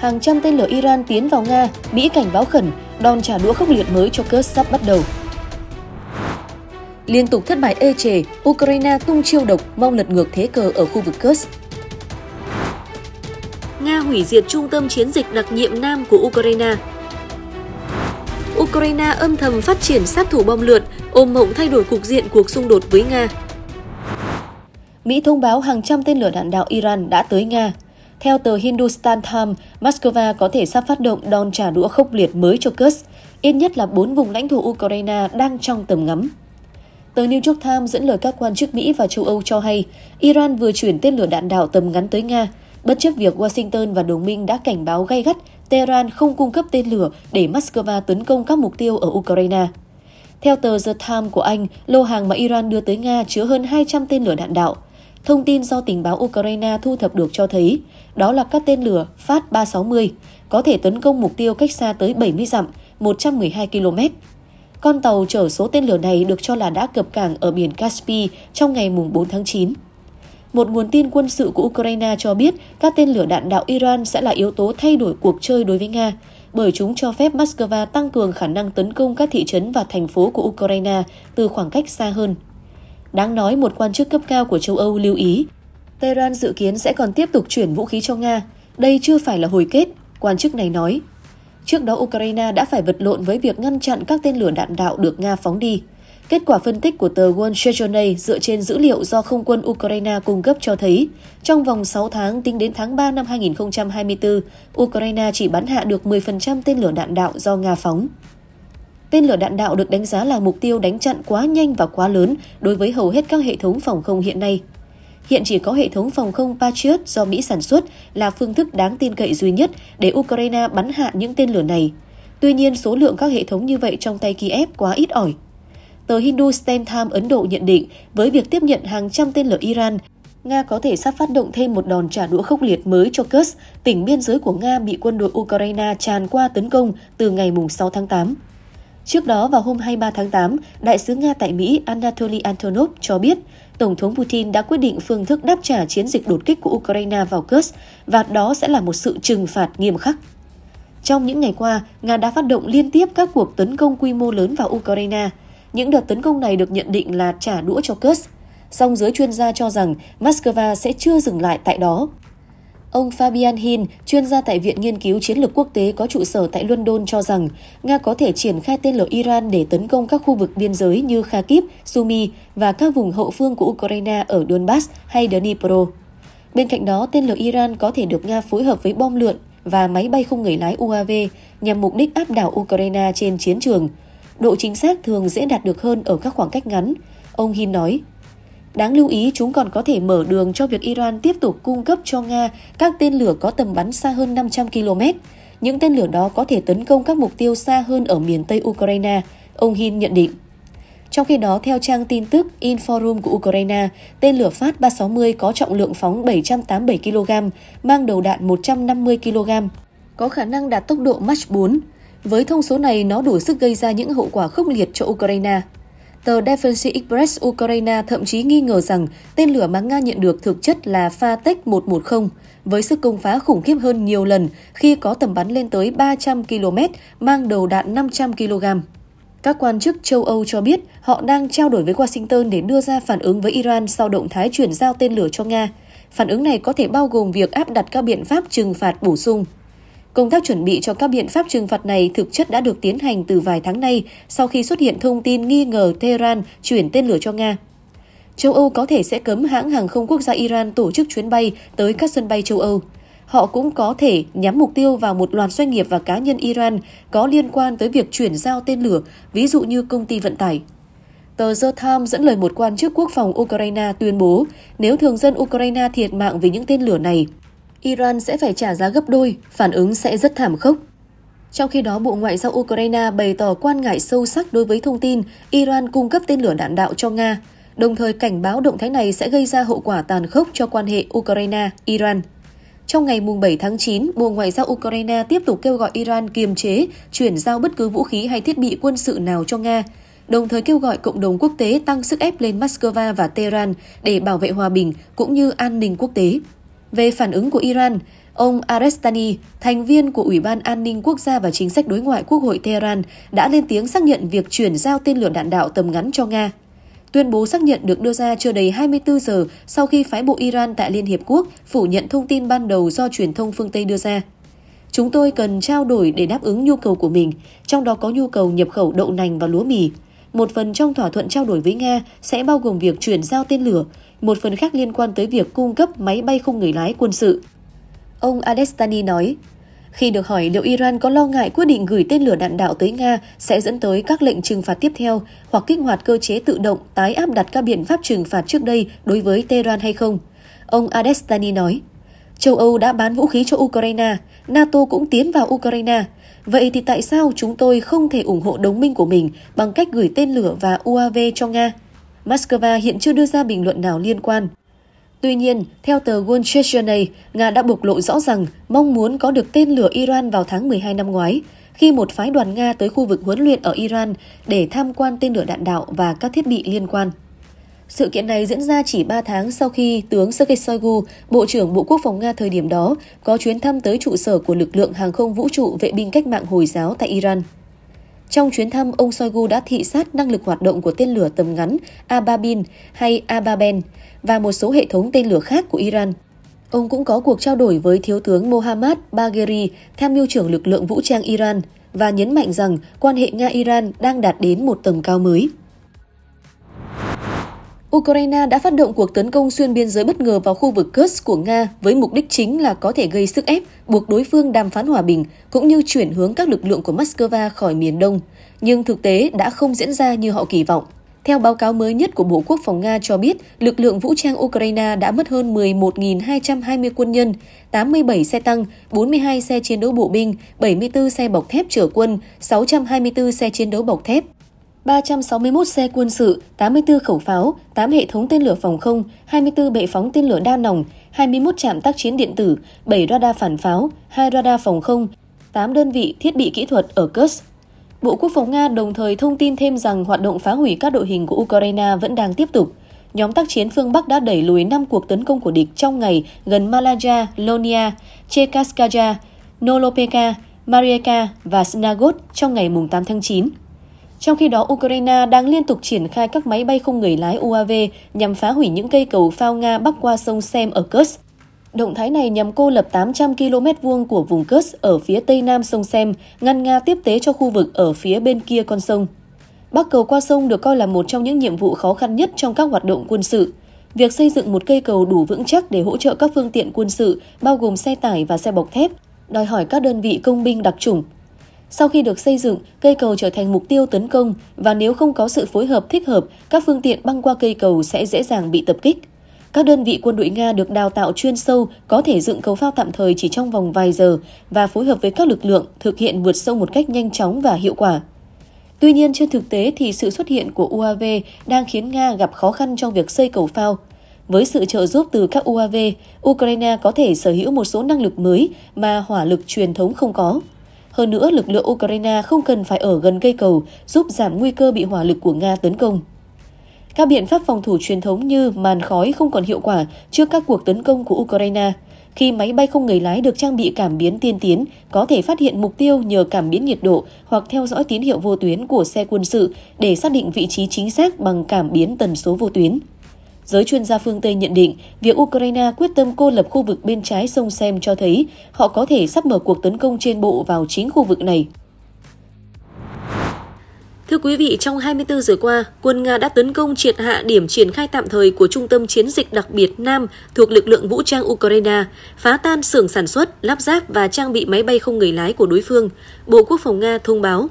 hàng trăm tên lửa Iran tiến vào Nga, Mỹ cảnh báo khẩn, đòn trả đũa khốc liệt mới cho Kursk sắp bắt đầu. Liên tục thất bại ê chề, Ukraine tung chiêu độc mong lật ngược thế cờ ở khu vực Kursk. Nga hủy diệt trung tâm chiến dịch đặc nhiệm Nam của Ukraine. Ukraine âm thầm phát triển sát thủ bom lượn, ôm mộng thay đổi cục diện cuộc xung đột với Nga. Mỹ thông báo hàng trăm tên lửa đạn đạo Iran đã tới Nga, theo tờ Hindustan Times, Moscow có thể sắp phát động đòn trả đũa khốc liệt mới cho Kursk. Ít nhất là bốn vùng lãnh thổ Ukraine đang trong tầm ngắm. Tờ New York Times dẫn lời các quan chức Mỹ và châu Âu cho hay, Iran vừa chuyển tên lửa đạn đạo tầm ngắn tới Nga, bất chấp việc Washington và đồng minh đã cảnh báo gay gắt Tehran không cung cấp tên lửa để Moscow tấn công các mục tiêu ở Ukraine. Theo tờ The Times của Anh, lô hàng mà Iran đưa tới Nga chứa hơn 200 tên lửa đạn đạo. Thông tin do tình báo Ukraine thu thập được cho thấy đó là các tên lửa Phát 360 có thể tấn công mục tiêu cách xa tới 70 dặm, 112 km. Con tàu chở số tên lửa này được cho là đã cập cảng ở biển Caspi trong ngày 4 tháng 9. Một nguồn tin quân sự của Ukraine cho biết các tên lửa đạn đạo Iran sẽ là yếu tố thay đổi cuộc chơi đối với Nga, bởi chúng cho phép Moscow tăng cường khả năng tấn công các thị trấn và thành phố của Ukraine từ khoảng cách xa hơn. Đáng nói một quan chức cấp cao của châu Âu lưu ý, Tehran dự kiến sẽ còn tiếp tục chuyển vũ khí cho Nga. Đây chưa phải là hồi kết, quan chức này nói. Trước đó Ukraine đã phải vật lộn với việc ngăn chặn các tên lửa đạn đạo được Nga phóng đi. Kết quả phân tích của tờ World Journal dựa trên dữ liệu do không quân Ukraine cung cấp cho thấy, trong vòng 6 tháng tính đến tháng 3 năm 2024, Ukraine chỉ bắn hạ được 10% tên lửa đạn đạo do Nga phóng. Tên lửa đạn đạo được đánh giá là mục tiêu đánh chặn quá nhanh và quá lớn đối với hầu hết các hệ thống phòng không hiện nay. Hiện chỉ có hệ thống phòng không Patriot do Mỹ sản xuất là phương thức đáng tin cậy duy nhất để Ukraine bắn hạ những tên lửa này. Tuy nhiên, số lượng các hệ thống như vậy trong tay Kiev quá ít ỏi. Tờ Hindustan Times Ấn Độ nhận định, với việc tiếp nhận hàng trăm tên lửa Iran, Nga có thể sắp phát động thêm một đòn trả đũa khốc liệt mới cho Kursk, tỉnh biên giới của Nga bị quân đội Ukraine tràn qua tấn công từ ngày 6 tháng 8. Trước đó vào hôm 23 tháng 8, Đại sứ Nga tại Mỹ Anatoly Antonov cho biết Tổng thống Putin đã quyết định phương thức đáp trả chiến dịch đột kích của Ukraine vào Kursk và đó sẽ là một sự trừng phạt nghiêm khắc. Trong những ngày qua, Nga đã phát động liên tiếp các cuộc tấn công quy mô lớn vào Ukraine. Những đợt tấn công này được nhận định là trả đũa cho Kursk. Song giới chuyên gia cho rằng Moscow sẽ chưa dừng lại tại đó Ông Fabian Hin, chuyên gia tại Viện Nghiên cứu Chiến lược Quốc tế có trụ sở tại London cho rằng Nga có thể triển khai tên lửa Iran để tấn công các khu vực biên giới như Kharkiv, Sumy và các vùng hậu phương của Ukraine ở Donbass hay Dnipro. Bên cạnh đó, tên lửa Iran có thể được Nga phối hợp với bom lượn và máy bay không người lái UAV nhằm mục đích áp đảo Ukraine trên chiến trường. Độ chính xác thường dễ đạt được hơn ở các khoảng cách ngắn, ông Hin nói. Đáng lưu ý, chúng còn có thể mở đường cho việc Iran tiếp tục cung cấp cho Nga các tên lửa có tầm bắn xa hơn 500 km. Những tên lửa đó có thể tấn công các mục tiêu xa hơn ở miền Tây Ukraine, ông Hin nhận định. Trong khi đó, theo trang tin tức Inforum của Ukraine, tên lửa Phát 360 có trọng lượng phóng 787 kg, mang đầu đạn 150 kg, có khả năng đạt tốc độ Mach 4. Với thông số này, nó đủ sức gây ra những hậu quả khốc liệt cho Ukraine. Tờ Defensi Express Ukraine thậm chí nghi ngờ rằng tên lửa mà Nga nhận được thực chất là Fatec-110, với sức công phá khủng khiếp hơn nhiều lần khi có tầm bắn lên tới 300 km, mang đầu đạn 500 kg. Các quan chức châu Âu cho biết họ đang trao đổi với Washington để đưa ra phản ứng với Iran sau động thái chuyển giao tên lửa cho Nga. Phản ứng này có thể bao gồm việc áp đặt các biện pháp trừng phạt bổ sung. Công tác chuẩn bị cho các biện pháp trừng phạt này thực chất đã được tiến hành từ vài tháng nay sau khi xuất hiện thông tin nghi ngờ Tehran chuyển tên lửa cho Nga. Châu Âu có thể sẽ cấm hãng hàng không quốc gia Iran tổ chức chuyến bay tới các sân bay châu Âu. Họ cũng có thể nhắm mục tiêu vào một loạt doanh nghiệp và cá nhân Iran có liên quan tới việc chuyển giao tên lửa, ví dụ như công ty vận tải. Tờ The Times dẫn lời một quan chức quốc phòng Ukraine tuyên bố nếu thường dân Ukraine thiệt mạng vì những tên lửa này, Iran sẽ phải trả giá gấp đôi, phản ứng sẽ rất thảm khốc. Trong khi đó, Bộ Ngoại giao Ukraine bày tỏ quan ngại sâu sắc đối với thông tin Iran cung cấp tên lửa đạn đạo cho Nga, đồng thời cảnh báo động thái này sẽ gây ra hậu quả tàn khốc cho quan hệ Ukraine-Iran. Trong ngày 7 tháng 9, Bộ Ngoại giao Ukraine tiếp tục kêu gọi Iran kiềm chế, chuyển giao bất cứ vũ khí hay thiết bị quân sự nào cho Nga, đồng thời kêu gọi cộng đồng quốc tế tăng sức ép lên Moscow và Tehran để bảo vệ hòa bình cũng như an ninh quốc tế. Về phản ứng của Iran, ông Arestani, thành viên của Ủy ban An ninh Quốc gia và Chính sách Đối ngoại Quốc hội Tehran, đã lên tiếng xác nhận việc chuyển giao tên lửa đạn đạo tầm ngắn cho Nga. Tuyên bố xác nhận được đưa ra chưa đầy 24 giờ sau khi phái bộ Iran tại Liên Hiệp Quốc phủ nhận thông tin ban đầu do truyền thông phương Tây đưa ra. Chúng tôi cần trao đổi để đáp ứng nhu cầu của mình, trong đó có nhu cầu nhập khẩu đậu nành và lúa mì, một phần trong thỏa thuận trao đổi với Nga sẽ bao gồm việc chuyển giao tên lửa, một phần khác liên quan tới việc cung cấp máy bay không người lái quân sự. Ông Adestani nói, khi được hỏi liệu Iran có lo ngại quyết định gửi tên lửa đạn đạo tới Nga sẽ dẫn tới các lệnh trừng phạt tiếp theo hoặc kích hoạt cơ chế tự động tái áp đặt các biện pháp trừng phạt trước đây đối với Tehran hay không, ông Adestani nói. Châu Âu đã bán vũ khí cho Ukraine, NATO cũng tiến vào Ukraine, Vậy thì tại sao chúng tôi không thể ủng hộ đồng minh của mình bằng cách gửi tên lửa và UAV cho Nga? Moscow hiện chưa đưa ra bình luận nào liên quan. Tuy nhiên, theo tờ Wall Street Journal, Nga đã bộc lộ rõ rằng mong muốn có được tên lửa Iran vào tháng 12 năm ngoái, khi một phái đoàn Nga tới khu vực huấn luyện ở Iran để tham quan tên lửa đạn đạo và các thiết bị liên quan. Sự kiện này diễn ra chỉ 3 tháng sau khi tướng Sergei Shoigu, Bộ trưởng Bộ Quốc phòng Nga thời điểm đó, có chuyến thăm tới trụ sở của lực lượng hàng không vũ trụ vệ binh cách mạng Hồi giáo tại Iran. Trong chuyến thăm, ông Shoigu đã thị sát năng lực hoạt động của tên lửa tầm ngắn Ababin hay Ababen và một số hệ thống tên lửa khác của Iran. Ông cũng có cuộc trao đổi với Thiếu tướng Mohammad Bagheri, tham mưu trưởng lực lượng vũ trang Iran, và nhấn mạnh rằng quan hệ Nga-Iran đang đạt đến một tầm cao mới. Ukraine đã phát động cuộc tấn công xuyên biên giới bất ngờ vào khu vực Kursk của Nga với mục đích chính là có thể gây sức ép, buộc đối phương đàm phán hòa bình, cũng như chuyển hướng các lực lượng của Moscow khỏi miền Đông. Nhưng thực tế đã không diễn ra như họ kỳ vọng. Theo báo cáo mới nhất của Bộ Quốc phòng Nga cho biết, lực lượng vũ trang Ukraine đã mất hơn 11.220 quân nhân, 87 xe tăng, 42 xe chiến đấu bộ binh, 74 xe bọc thép chở quân, 624 xe chiến đấu bọc thép, 361 xe quân sự, 84 khẩu pháo, 8 hệ thống tên lửa phòng không, 24 bệ phóng tên lửa đa nòng, 21 trạm tác chiến điện tử, 7 radar phản pháo, 2 radar phòng không, 8 đơn vị thiết bị kỹ thuật ở Kursk. Bộ Quốc phòng Nga đồng thời thông tin thêm rằng hoạt động phá hủy các đội hình của Ukraine vẫn đang tiếp tục. Nhóm tác chiến phương Bắc đã đẩy lùi 5 cuộc tấn công của địch trong ngày gần Malaja, Lonia, Chekaskaja, Nolopeka, Marieka và Snagot trong ngày 8 tháng 9. Trong khi đó, Ukraine đang liên tục triển khai các máy bay không người lái UAV nhằm phá hủy những cây cầu phao Nga bắc qua sông Sem ở Kursk. Động thái này nhằm cô lập 800 km vuông của vùng Kursk ở phía tây nam sông Sem, ngăn Nga tiếp tế cho khu vực ở phía bên kia con sông. Bắc cầu qua sông được coi là một trong những nhiệm vụ khó khăn nhất trong các hoạt động quân sự. Việc xây dựng một cây cầu đủ vững chắc để hỗ trợ các phương tiện quân sự, bao gồm xe tải và xe bọc thép, đòi hỏi các đơn vị công binh đặc chủng sau khi được xây dựng, cây cầu trở thành mục tiêu tấn công và nếu không có sự phối hợp thích hợp, các phương tiện băng qua cây cầu sẽ dễ dàng bị tập kích. Các đơn vị quân đội Nga được đào tạo chuyên sâu có thể dựng cầu phao tạm thời chỉ trong vòng vài giờ và phối hợp với các lực lượng thực hiện vượt sâu một cách nhanh chóng và hiệu quả. Tuy nhiên, trên thực tế thì sự xuất hiện của UAV đang khiến Nga gặp khó khăn trong việc xây cầu phao. Với sự trợ giúp từ các UAV, Ukraine có thể sở hữu một số năng lực mới mà hỏa lực truyền thống không có. Hơn nữa, lực lượng Ukraine không cần phải ở gần cây cầu, giúp giảm nguy cơ bị hỏa lực của Nga tấn công. Các biện pháp phòng thủ truyền thống như màn khói không còn hiệu quả trước các cuộc tấn công của Ukraine. Khi máy bay không người lái được trang bị cảm biến tiên tiến, có thể phát hiện mục tiêu nhờ cảm biến nhiệt độ hoặc theo dõi tín hiệu vô tuyến của xe quân sự để xác định vị trí chính xác bằng cảm biến tần số vô tuyến. Giới chuyên gia phương Tây nhận định, việc Ukraine quyết tâm cô lập khu vực bên trái sông Sem cho thấy họ có thể sắp mở cuộc tấn công trên bộ vào chính khu vực này. Thưa quý vị, trong 24 giờ qua, quân Nga đã tấn công triệt hạ điểm triển khai tạm thời của Trung tâm Chiến dịch đặc biệt Nam thuộc lực lượng vũ trang Ukraine, phá tan xưởng sản xuất, lắp ráp và trang bị máy bay không người lái của đối phương, Bộ Quốc phòng Nga thông báo.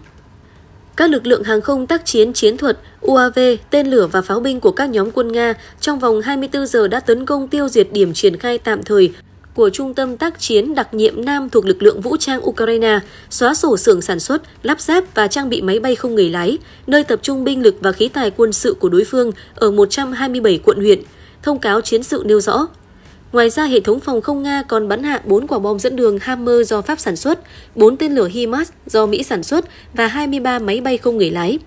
Các lực lượng hàng không tác chiến chiến thuật UAV, tên lửa và pháo binh của các nhóm quân Nga trong vòng 24 giờ đã tấn công tiêu diệt điểm triển khai tạm thời của Trung tâm tác chiến đặc nhiệm Nam thuộc lực lượng vũ trang Ukraine, xóa sổ xưởng sản xuất, lắp ráp và trang bị máy bay không người lái, nơi tập trung binh lực và khí tài quân sự của đối phương ở 127 quận huyện. Thông cáo chiến sự nêu rõ, Ngoài ra, hệ thống phòng không Nga còn bắn hạ 4 quả bom dẫn đường Hammer do Pháp sản xuất, 4 tên lửa HIMARS do Mỹ sản xuất và 23 máy bay không người lái.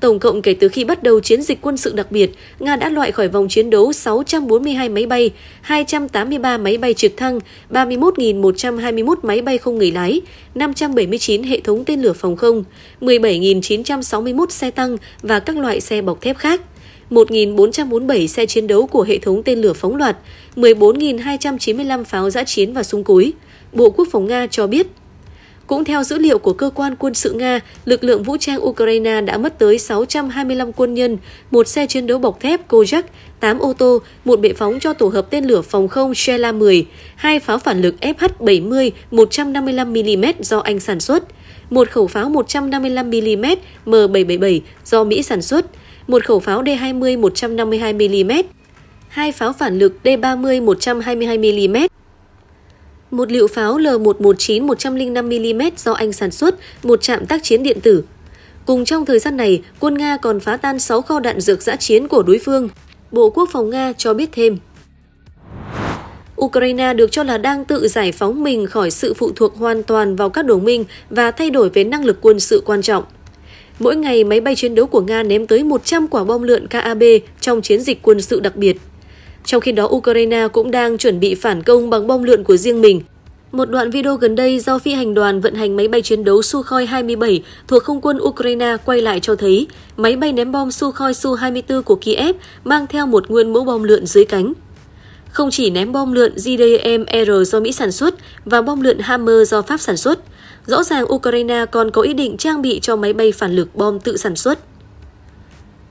Tổng cộng kể từ khi bắt đầu chiến dịch quân sự đặc biệt, Nga đã loại khỏi vòng chiến đấu 642 máy bay, 283 máy bay trực thăng, 31.121 máy bay không người lái, 579 hệ thống tên lửa phòng không, 17.961 xe tăng và các loại xe bọc thép khác. 1.447 xe chiến đấu của hệ thống tên lửa phóng loạt, 14.295 pháo giã chiến và súng cối. Bộ Quốc phòng Nga cho biết cũng theo dữ liệu của cơ quan quân sự Nga, lực lượng vũ trang Ukraine đã mất tới 625 quân nhân, một xe chiến đấu bọc thép Kojak, 8 ô tô, một bệ phóng cho tổ hợp tên lửa phòng không Shela 10, hai pháo phản lực FH-70 155mm do Anh sản xuất, một khẩu pháo 155mm M777 do Mỹ sản xuất, một khẩu pháo D-20 152mm, hai pháo phản lực D-30 122mm, một liệu pháo L119 105mm do Anh sản xuất, một trạm tác chiến điện tử. Cùng trong thời gian này, quân Nga còn phá tan 6 kho đạn dược giã chiến của đối phương. Bộ Quốc phòng Nga cho biết thêm. Ukraine được cho là đang tự giải phóng mình khỏi sự phụ thuộc hoàn toàn vào các đồng minh và thay đổi về năng lực quân sự quan trọng. Mỗi ngày, máy bay chiến đấu của Nga ném tới 100 quả bom lượn KAB trong chiến dịch quân sự đặc biệt. Trong khi đó, Ukraine cũng đang chuẩn bị phản công bằng bom lượn của riêng mình. Một đoạn video gần đây do phi hành đoàn vận hành máy bay chiến đấu Sukhoi 27 thuộc không quân Ukraine quay lại cho thấy máy bay ném bom Sukhoi Su-24 của Kiev mang theo một nguyên mẫu bom lượn dưới cánh. Không chỉ ném bom lượn JDM-R do Mỹ sản xuất và bom lượn Hammer do Pháp sản xuất, rõ ràng Ukraine còn có ý định trang bị cho máy bay phản lực bom tự sản xuất.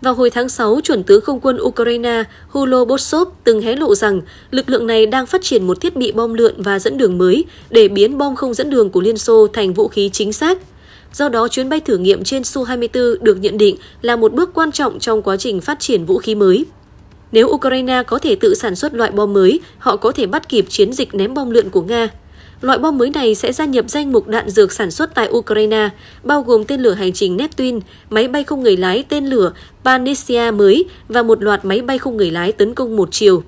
Vào hồi tháng 6, chuẩn tướng không quân Ukraine Hulo Botsov từng hé lộ rằng lực lượng này đang phát triển một thiết bị bom lượn và dẫn đường mới để biến bom không dẫn đường của Liên Xô thành vũ khí chính xác. Do đó, chuyến bay thử nghiệm trên Su-24 được nhận định là một bước quan trọng trong quá trình phát triển vũ khí mới. Nếu Ukraine có thể tự sản xuất loại bom mới, họ có thể bắt kịp chiến dịch ném bom lượn của Nga. Loại bom mới này sẽ gia nhập danh mục đạn dược sản xuất tại Ukraine, bao gồm tên lửa hành trình Neptune, máy bay không người lái tên lửa Panisia mới và một loạt máy bay không người lái tấn công một chiều.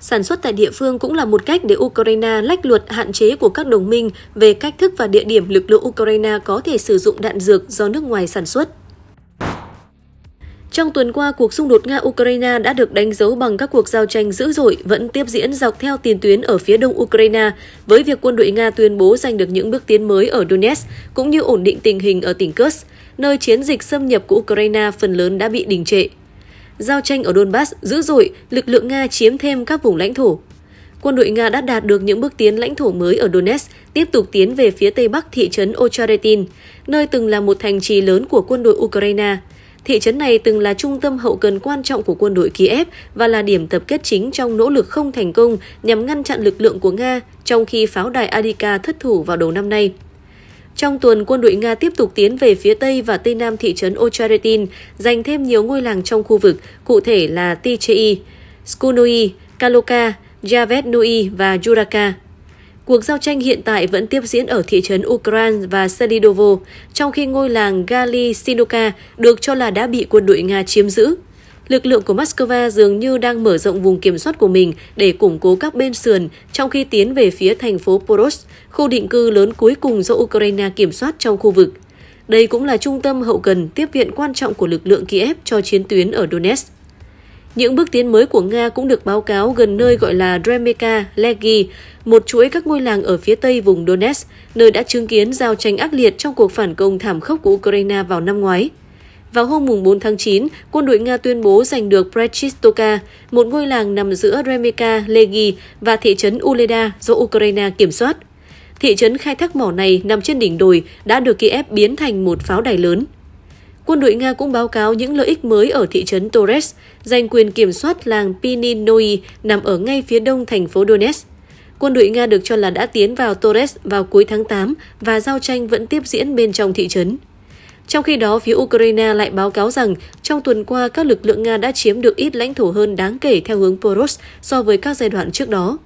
Sản xuất tại địa phương cũng là một cách để Ukraine lách luật hạn chế của các đồng minh về cách thức và địa điểm lực lượng Ukraine có thể sử dụng đạn dược do nước ngoài sản xuất. Trong tuần qua, cuộc xung đột Nga-Ukraine đã được đánh dấu bằng các cuộc giao tranh dữ dội vẫn tiếp diễn dọc theo tiền tuyến ở phía đông Ukraine, với việc quân đội Nga tuyên bố giành được những bước tiến mới ở Donetsk cũng như ổn định tình hình ở tỉnh Kursk, nơi chiến dịch xâm nhập của Ukraine phần lớn đã bị đình trệ. Giao tranh ở Donbass dữ dội, lực lượng Nga chiếm thêm các vùng lãnh thổ. Quân đội Nga đã đạt được những bước tiến lãnh thổ mới ở Donetsk, tiếp tục tiến về phía tây bắc thị trấn Ocharetin, nơi từng là một thành trì lớn của quân đội Ukraine – Thị trấn này từng là trung tâm hậu cần quan trọng của quân đội Kiev và là điểm tập kết chính trong nỗ lực không thành công nhằm ngăn chặn lực lượng của Nga trong khi pháo đài Adika thất thủ vào đầu năm nay. Trong tuần, quân đội Nga tiếp tục tiến về phía Tây và Tây Nam thị trấn Ocharetin, giành thêm nhiều ngôi làng trong khu vực, cụ thể là Tichei, Skunoi, Kaloka, Javetnoi và Juraka. Cuộc giao tranh hiện tại vẫn tiếp diễn ở thị trấn Ukraine và Selidovo, trong khi ngôi làng Gali được cho là đã bị quân đội Nga chiếm giữ. Lực lượng của Moscow dường như đang mở rộng vùng kiểm soát của mình để củng cố các bên sườn trong khi tiến về phía thành phố Poros, khu định cư lớn cuối cùng do Ukraine kiểm soát trong khu vực. Đây cũng là trung tâm hậu cần tiếp viện quan trọng của lực lượng Kiev cho chiến tuyến ở Donetsk. Những bước tiến mới của Nga cũng được báo cáo gần nơi gọi là Dremeka, Legi, một chuỗi các ngôi làng ở phía tây vùng Donetsk, nơi đã chứng kiến giao tranh ác liệt trong cuộc phản công thảm khốc của Ukraine vào năm ngoái. Vào hôm 4 tháng 9, quân đội Nga tuyên bố giành được Prechistoka, một ngôi làng nằm giữa Dremeka, Legi và thị trấn Uleda do Ukraine kiểm soát. Thị trấn khai thác mỏ này nằm trên đỉnh đồi đã được Kiev biến thành một pháo đài lớn. Quân đội Nga cũng báo cáo những lợi ích mới ở thị trấn Torres, giành quyền kiểm soát làng Pininoi nằm ở ngay phía đông thành phố Donetsk. Quân đội Nga được cho là đã tiến vào Torres vào cuối tháng 8 và giao tranh vẫn tiếp diễn bên trong thị trấn. Trong khi đó, phía Ukraine lại báo cáo rằng trong tuần qua các lực lượng Nga đã chiếm được ít lãnh thổ hơn đáng kể theo hướng Poros so với các giai đoạn trước đó.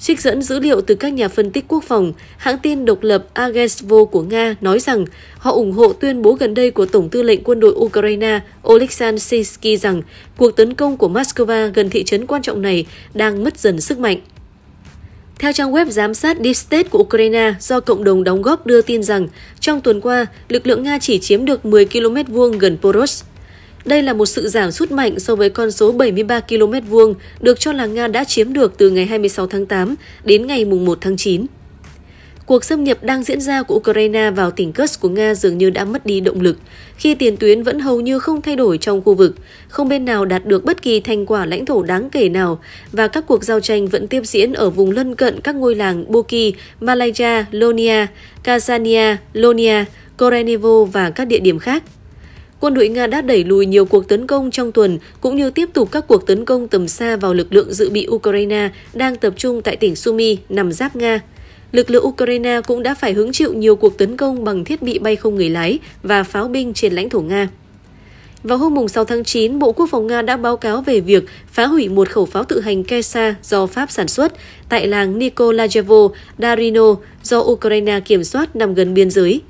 Trích dẫn dữ liệu từ các nhà phân tích quốc phòng, hãng tin độc lập Agensvo của Nga nói rằng họ ủng hộ tuyên bố gần đây của Tổng tư lệnh quân đội Ukraine Oleksandr Sisky rằng cuộc tấn công của Moscow gần thị trấn quan trọng này đang mất dần sức mạnh. Theo trang web giám sát Deep State của Ukraine do cộng đồng đóng góp đưa tin rằng trong tuần qua, lực lượng Nga chỉ chiếm được 10 km vuông gần Poros, đây là một sự giảm sút mạnh so với con số 73 km vuông được cho là Nga đã chiếm được từ ngày 26 tháng 8 đến ngày 1 tháng 9. Cuộc xâm nhập đang diễn ra của Ukraine vào tỉnh Kursk của Nga dường như đã mất đi động lực, khi tiền tuyến vẫn hầu như không thay đổi trong khu vực, không bên nào đạt được bất kỳ thành quả lãnh thổ đáng kể nào và các cuộc giao tranh vẫn tiếp diễn ở vùng lân cận các ngôi làng Boki, Malaya, Lonia, Kazania, Lonia, Korenevo và các địa điểm khác quân đội Nga đã đẩy lùi nhiều cuộc tấn công trong tuần cũng như tiếp tục các cuộc tấn công tầm xa vào lực lượng dự bị Ukraine đang tập trung tại tỉnh Sumy nằm giáp Nga. Lực lượng Ukraine cũng đã phải hứng chịu nhiều cuộc tấn công bằng thiết bị bay không người lái và pháo binh trên lãnh thổ Nga. Vào hôm 6 tháng 9, Bộ Quốc phòng Nga đã báo cáo về việc phá hủy một khẩu pháo tự hành Kesa do Pháp sản xuất tại làng Nikolajevo, Darino do Ukraine kiểm soát nằm gần biên giới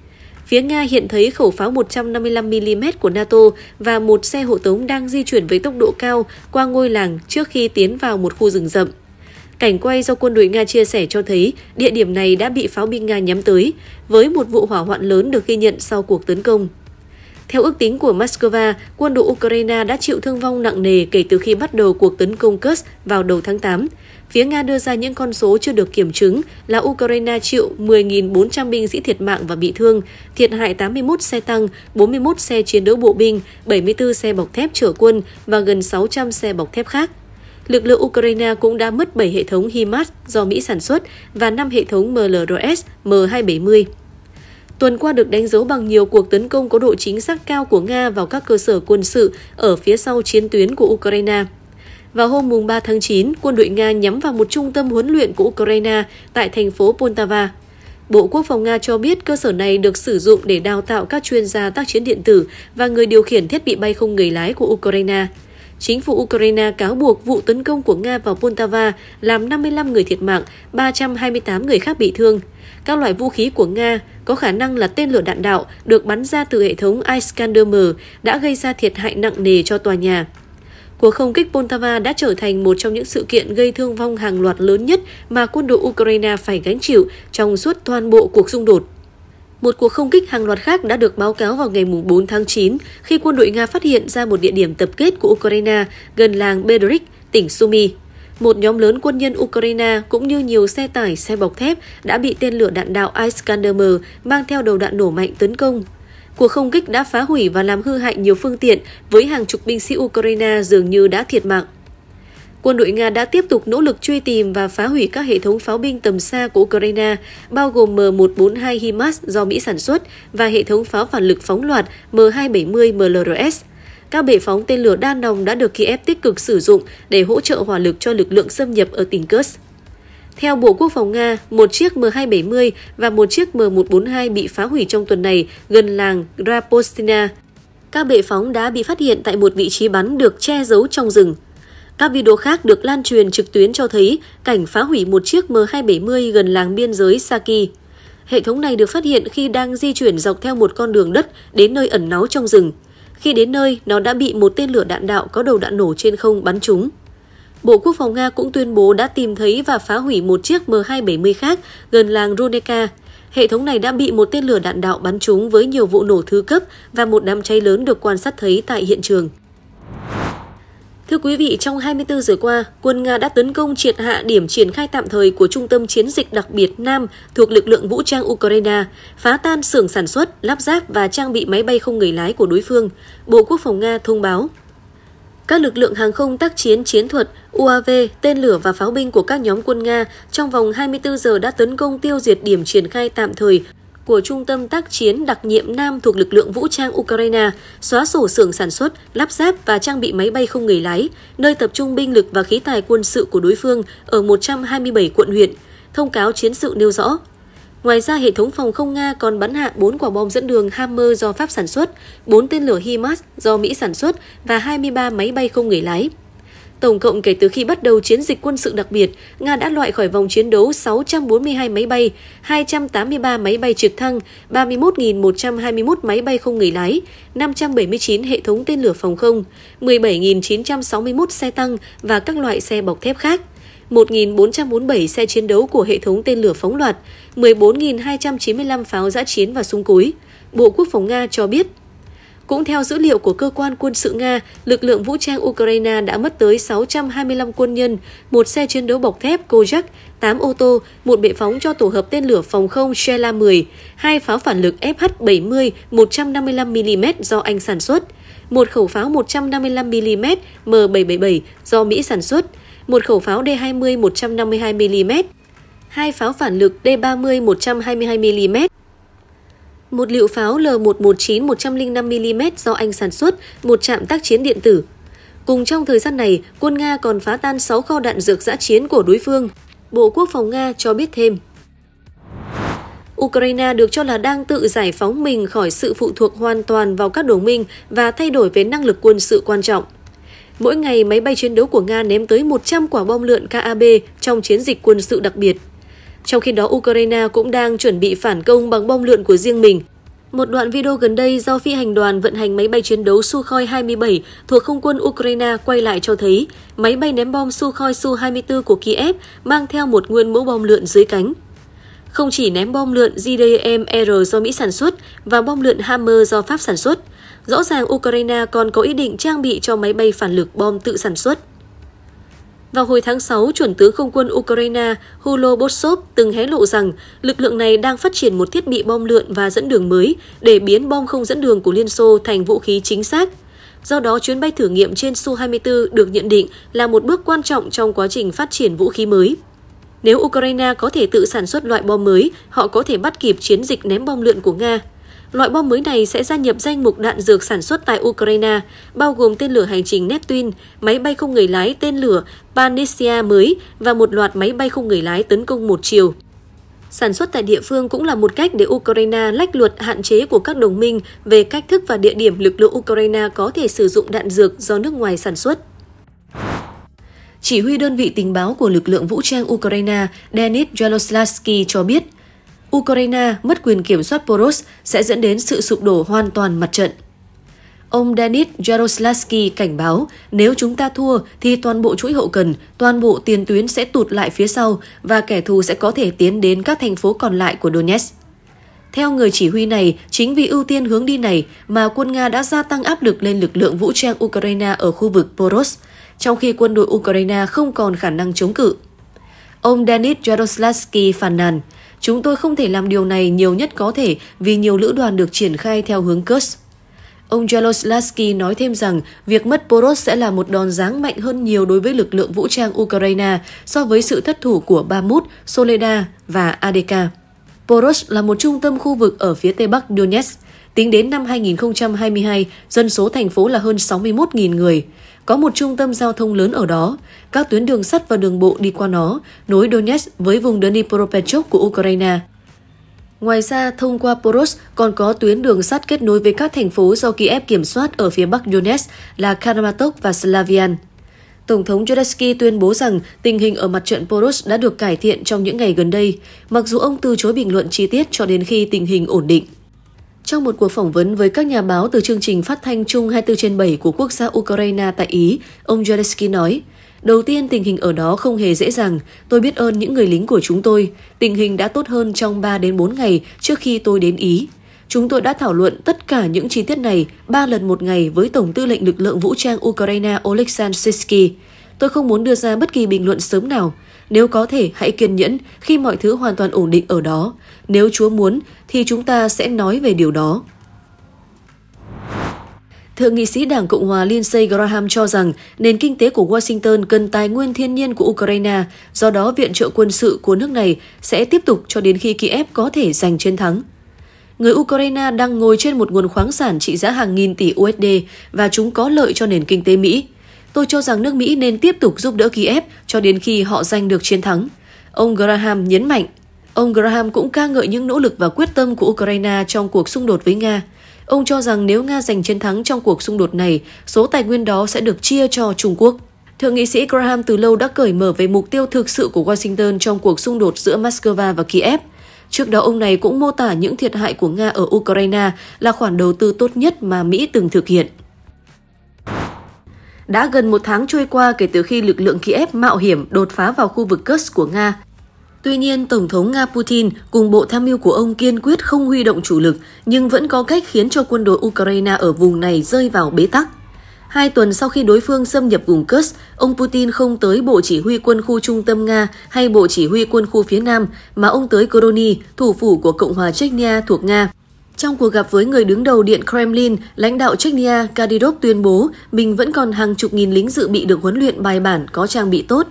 phía Nga hiện thấy khẩu pháo 155mm của NATO và một xe hộ tống đang di chuyển với tốc độ cao qua ngôi làng trước khi tiến vào một khu rừng rậm. Cảnh quay do quân đội Nga chia sẻ cho thấy địa điểm này đã bị pháo binh Nga nhắm tới, với một vụ hỏa hoạn lớn được ghi nhận sau cuộc tấn công. Theo ước tính của Moscow, quân đội Ukraine đã chịu thương vong nặng nề kể từ khi bắt đầu cuộc tấn công Kursk vào đầu tháng 8 phía Nga đưa ra những con số chưa được kiểm chứng là Ukraine chịu 10.400 binh sĩ thiệt mạng và bị thương, thiệt hại 81 xe tăng, 41 xe chiến đấu bộ binh, 74 xe bọc thép chở quân và gần 600 xe bọc thép khác. Lực lượng Ukraine cũng đã mất 7 hệ thống HIMARS do Mỹ sản xuất và 5 hệ thống MLRS M270 tuần qua được đánh dấu bằng nhiều cuộc tấn công có độ chính xác cao của Nga vào các cơ sở quân sự ở phía sau chiến tuyến của Ukraine. Vào hôm 3 tháng 9, quân đội Nga nhắm vào một trung tâm huấn luyện của Ukraine tại thành phố Poltava. Bộ Quốc phòng Nga cho biết cơ sở này được sử dụng để đào tạo các chuyên gia tác chiến điện tử và người điều khiển thiết bị bay không người lái của Ukraine. Chính phủ Ukraine cáo buộc vụ tấn công của Nga vào Poltava làm 55 người thiệt mạng, 328 người khác bị thương. Các loại vũ khí của Nga có khả năng là tên lửa đạn đạo được bắn ra từ hệ thống Iskander-M đã gây ra thiệt hại nặng nề cho tòa nhà. Cuộc không kích Poltava đã trở thành một trong những sự kiện gây thương vong hàng loạt lớn nhất mà quân đội Ukraine phải gánh chịu trong suốt toàn bộ cuộc xung đột. Một cuộc không kích hàng loạt khác đã được báo cáo vào ngày 4 tháng 9 khi quân đội Nga phát hiện ra một địa điểm tập kết của Ukraine gần làng Bedrik, tỉnh Sumy. Một nhóm lớn quân nhân Ukraine cũng như nhiều xe tải, xe bọc thép đã bị tên lửa đạn đạo Iskander M mang theo đầu đạn nổ mạnh tấn công. Cuộc không kích đã phá hủy và làm hư hại nhiều phương tiện với hàng chục binh sĩ Ukraine dường như đã thiệt mạng. Quân đội Nga đã tiếp tục nỗ lực truy tìm và phá hủy các hệ thống pháo binh tầm xa của Ukraine, bao gồm M142 HIMARS do Mỹ sản xuất và hệ thống pháo phản lực phóng loạt M270 MLRS. Các bệ phóng tên lửa đa nòng đã được Kiev tích cực sử dụng để hỗ trợ hỏa lực cho lực lượng xâm nhập ở tỉnh Kursk. Theo Bộ Quốc phòng Nga, một chiếc M270 và một chiếc M142 bị phá hủy trong tuần này gần làng Grapostina. Các bệ phóng đã bị phát hiện tại một vị trí bắn được che giấu trong rừng. Các video khác được lan truyền trực tuyến cho thấy cảnh phá hủy một chiếc M270 gần làng biên giới Saki. Hệ thống này được phát hiện khi đang di chuyển dọc theo một con đường đất đến nơi ẩn náu trong rừng. Khi đến nơi, nó đã bị một tên lửa đạn đạo có đầu đạn nổ trên không bắn trúng. Bộ Quốc phòng Nga cũng tuyên bố đã tìm thấy và phá hủy một chiếc M270 khác gần làng Runeka. Hệ thống này đã bị một tên lửa đạn đạo bắn trúng với nhiều vụ nổ thứ cấp và một đám cháy lớn được quan sát thấy tại hiện trường. Thưa quý vị, trong 24 giờ qua, quân Nga đã tấn công triệt hạ điểm triển khai tạm thời của Trung tâm Chiến dịch đặc biệt Nam thuộc lực lượng vũ trang Ukraine, phá tan xưởng sản xuất, lắp ráp và trang bị máy bay không người lái của đối phương, Bộ Quốc phòng Nga thông báo. Các lực lượng hàng không tác chiến chiến thuật, UAV, tên lửa và pháo binh của các nhóm quân Nga trong vòng 24 giờ đã tấn công tiêu diệt điểm triển khai tạm thời của Trung tâm tác chiến đặc nhiệm Nam thuộc lực lượng vũ trang Ukraine, xóa sổ xưởng sản xuất, lắp ráp và trang bị máy bay không người lái, nơi tập trung binh lực và khí tài quân sự của đối phương ở 127 quận huyện. Thông cáo chiến sự nêu rõ, Ngoài ra, hệ thống phòng không Nga còn bắn hạ 4 quả bom dẫn đường Hammer do Pháp sản xuất, 4 tên lửa HIMARS do Mỹ sản xuất và 23 máy bay không người lái. Tổng cộng kể từ khi bắt đầu chiến dịch quân sự đặc biệt, Nga đã loại khỏi vòng chiến đấu 642 máy bay, 283 máy bay trực thăng, 31.121 máy bay không người lái, 579 hệ thống tên lửa phòng không, 17.961 xe tăng và các loại xe bọc thép khác. 1.447 xe chiến đấu của hệ thống tên lửa phóng loạt, 14.295 pháo giã chiến và súng cối. Bộ Quốc phòng Nga cho biết. Cũng theo dữ liệu của cơ quan quân sự Nga, lực lượng vũ trang Ukraine đã mất tới 625 quân nhân, một xe chiến đấu bọc thép Kozak, 8 ô tô, một bệ phóng cho tổ hợp tên lửa phòng không Shela-10, hai pháo phản lực FH-70 155mm do Anh sản xuất, một khẩu pháo 155mm M777 do Mỹ sản xuất, một khẩu pháo D20 152mm, hai pháo phản lực D30 122mm, một liệu pháo L119 105mm do Anh sản xuất, một trạm tác chiến điện tử. Cùng trong thời gian này, quân Nga còn phá tan 6 kho đạn dược giã chiến của đối phương. Bộ Quốc phòng Nga cho biết thêm. Ukraine được cho là đang tự giải phóng mình khỏi sự phụ thuộc hoàn toàn vào các đồng minh và thay đổi về năng lực quân sự quan trọng. Mỗi ngày, máy bay chiến đấu của Nga ném tới 100 quả bom lượn KAB trong chiến dịch quân sự đặc biệt. Trong khi đó, Ukraine cũng đang chuẩn bị phản công bằng bom lượn của riêng mình. Một đoạn video gần đây do phi hành đoàn vận hành máy bay chiến đấu Sukhoi 27 thuộc không quân Ukraine quay lại cho thấy máy bay ném bom Sukhoi Su-24 của Kiev mang theo một nguyên mẫu bom lượn dưới cánh. Không chỉ ném bom lượn JDM-R do Mỹ sản xuất và bom lượn Hammer do Pháp sản xuất, Rõ ràng Ukraine còn có ý định trang bị cho máy bay phản lực bom tự sản xuất. Vào hồi tháng 6, chuẩn tướng không quân Ukraine Hulo Botsov từng hé lộ rằng lực lượng này đang phát triển một thiết bị bom lượn và dẫn đường mới để biến bom không dẫn đường của Liên Xô thành vũ khí chính xác. Do đó, chuyến bay thử nghiệm trên Su-24 được nhận định là một bước quan trọng trong quá trình phát triển vũ khí mới. Nếu Ukraine có thể tự sản xuất loại bom mới, họ có thể bắt kịp chiến dịch ném bom lượn của Nga. Loại bom mới này sẽ gia nhập danh mục đạn dược sản xuất tại Ukraine, bao gồm tên lửa hành trình Neptune, máy bay không người lái tên lửa Panesia mới và một loạt máy bay không người lái tấn công một chiều. Sản xuất tại địa phương cũng là một cách để Ukraine lách luật hạn chế của các đồng minh về cách thức và địa điểm lực lượng Ukraine có thể sử dụng đạn dược do nước ngoài sản xuất. Chỉ huy đơn vị tình báo của lực lượng vũ trang Ukraine Denis Jaloslavsky cho biết – Ukraine mất quyền kiểm soát Poros sẽ dẫn đến sự sụp đổ hoàn toàn mặt trận. Ông Denis Jaroslavsky cảnh báo nếu chúng ta thua thì toàn bộ chuỗi hậu cần, toàn bộ tiền tuyến sẽ tụt lại phía sau và kẻ thù sẽ có thể tiến đến các thành phố còn lại của Donetsk. Theo người chỉ huy này, chính vì ưu tiên hướng đi này mà quân Nga đã gia tăng áp lực lên lực lượng vũ trang Ukraine ở khu vực Poros, trong khi quân đội Ukraine không còn khả năng chống cự. Ông Denis Jaroslavsky phàn nàn, Chúng tôi không thể làm điều này nhiều nhất có thể vì nhiều lữ đoàn được triển khai theo hướng Kursk. Ông Jaloslavsky nói thêm rằng việc mất Poros sẽ là một đòn giáng mạnh hơn nhiều đối với lực lượng vũ trang Ukraine so với sự thất thủ của Bamut, Soleda và Adeka. Poros là một trung tâm khu vực ở phía tây bắc Donetsk. Tính đến năm 2022, dân số thành phố là hơn 61.000 người. Có một trung tâm giao thông lớn ở đó, các tuyến đường sắt và đường bộ đi qua nó, nối Donetsk với vùng Dnipropetrovsk của Ukraine. Ngoài ra, thông qua Poros còn có tuyến đường sắt kết nối với các thành phố do Kiev kiểm soát ở phía bắc Donetsk là Karamatok và Slavian. Tổng thống Zelensky tuyên bố rằng tình hình ở mặt trận Poros đã được cải thiện trong những ngày gần đây, mặc dù ông từ chối bình luận chi tiết cho đến khi tình hình ổn định. Trong một cuộc phỏng vấn với các nhà báo từ chương trình phát thanh chung 24 trên 7 của quốc gia Ukraine tại Ý, ông Zelensky nói, Đầu tiên, tình hình ở đó không hề dễ dàng. Tôi biết ơn những người lính của chúng tôi. Tình hình đã tốt hơn trong 3 đến 4 ngày trước khi tôi đến Ý. Chúng tôi đã thảo luận tất cả những chi tiết này 3 lần một ngày với Tổng tư lệnh lực lượng vũ trang Ukraine Oleksandr Sisky. Tôi không muốn đưa ra bất kỳ bình luận sớm nào. Nếu có thể hãy kiên nhẫn khi mọi thứ hoàn toàn ổn định ở đó. Nếu Chúa muốn thì chúng ta sẽ nói về điều đó. Thượng nghị sĩ Đảng Cộng hòa Lindsey Graham cho rằng nền kinh tế của Washington cần tài nguyên thiên nhiên của Ukraine, do đó viện trợ quân sự của nước này sẽ tiếp tục cho đến khi Kiev có thể giành chiến thắng. Người Ukraine đang ngồi trên một nguồn khoáng sản trị giá hàng nghìn tỷ USD và chúng có lợi cho nền kinh tế Mỹ. Tôi cho rằng nước Mỹ nên tiếp tục giúp đỡ Kiev cho đến khi họ giành được chiến thắng. Ông Graham nhấn mạnh. Ông Graham cũng ca ngợi những nỗ lực và quyết tâm của Ukraine trong cuộc xung đột với Nga. Ông cho rằng nếu Nga giành chiến thắng trong cuộc xung đột này, số tài nguyên đó sẽ được chia cho Trung Quốc. Thượng nghị sĩ Graham từ lâu đã cởi mở về mục tiêu thực sự của Washington trong cuộc xung đột giữa Moscow và Kiev. Trước đó ông này cũng mô tả những thiệt hại của Nga ở Ukraine là khoản đầu tư tốt nhất mà Mỹ từng thực hiện. Đã gần một tháng trôi qua kể từ khi lực lượng Kiev mạo hiểm đột phá vào khu vực Kursk của Nga. Tuy nhiên, Tổng thống Nga Putin cùng bộ tham mưu của ông kiên quyết không huy động chủ lực, nhưng vẫn có cách khiến cho quân đội Ukraine ở vùng này rơi vào bế tắc. Hai tuần sau khi đối phương xâm nhập vùng Kursk, ông Putin không tới Bộ Chỉ huy quân khu trung tâm Nga hay Bộ Chỉ huy quân khu phía Nam, mà ông tới Koroni, thủ phủ của Cộng hòa Chechnya thuộc Nga. Trong cuộc gặp với người đứng đầu Điện Kremlin, lãnh đạo Chechnya Kadyrov tuyên bố mình vẫn còn hàng chục nghìn lính dự bị được huấn luyện bài bản có trang bị tốt.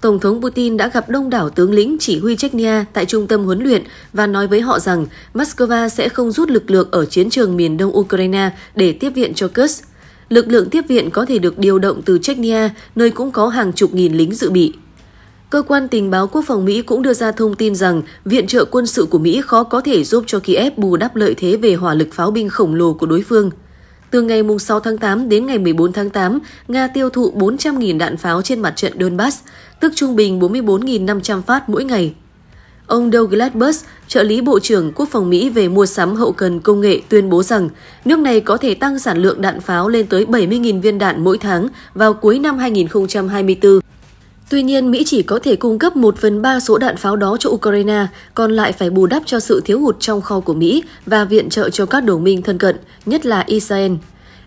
Tổng thống Putin đã gặp đông đảo tướng lĩnh chỉ huy Chechnya tại trung tâm huấn luyện và nói với họ rằng Moscow sẽ không rút lực lượng ở chiến trường miền đông Ukraine để tiếp viện cho Kursk. Lực lượng tiếp viện có thể được điều động từ Chechnya, nơi cũng có hàng chục nghìn lính dự bị. Cơ quan tình báo quốc phòng Mỹ cũng đưa ra thông tin rằng viện trợ quân sự của Mỹ khó có thể giúp cho Kiev bù đắp lợi thế về hỏa lực pháo binh khổng lồ của đối phương. Từ ngày 6 tháng 8 đến ngày 14 tháng 8, Nga tiêu thụ 400.000 đạn pháo trên mặt trận Donbass, tức trung bình 44.500 phát mỗi ngày. Ông Douglas Bush, trợ lý Bộ trưởng Quốc phòng Mỹ về mua sắm hậu cần công nghệ, tuyên bố rằng nước này có thể tăng sản lượng đạn pháo lên tới 70.000 viên đạn mỗi tháng vào cuối năm 2024. Tuy nhiên, Mỹ chỉ có thể cung cấp 1 phần 3 số đạn pháo đó cho Ukraine, còn lại phải bù đắp cho sự thiếu hụt trong kho của Mỹ và viện trợ cho các đồng minh thân cận, nhất là Israel.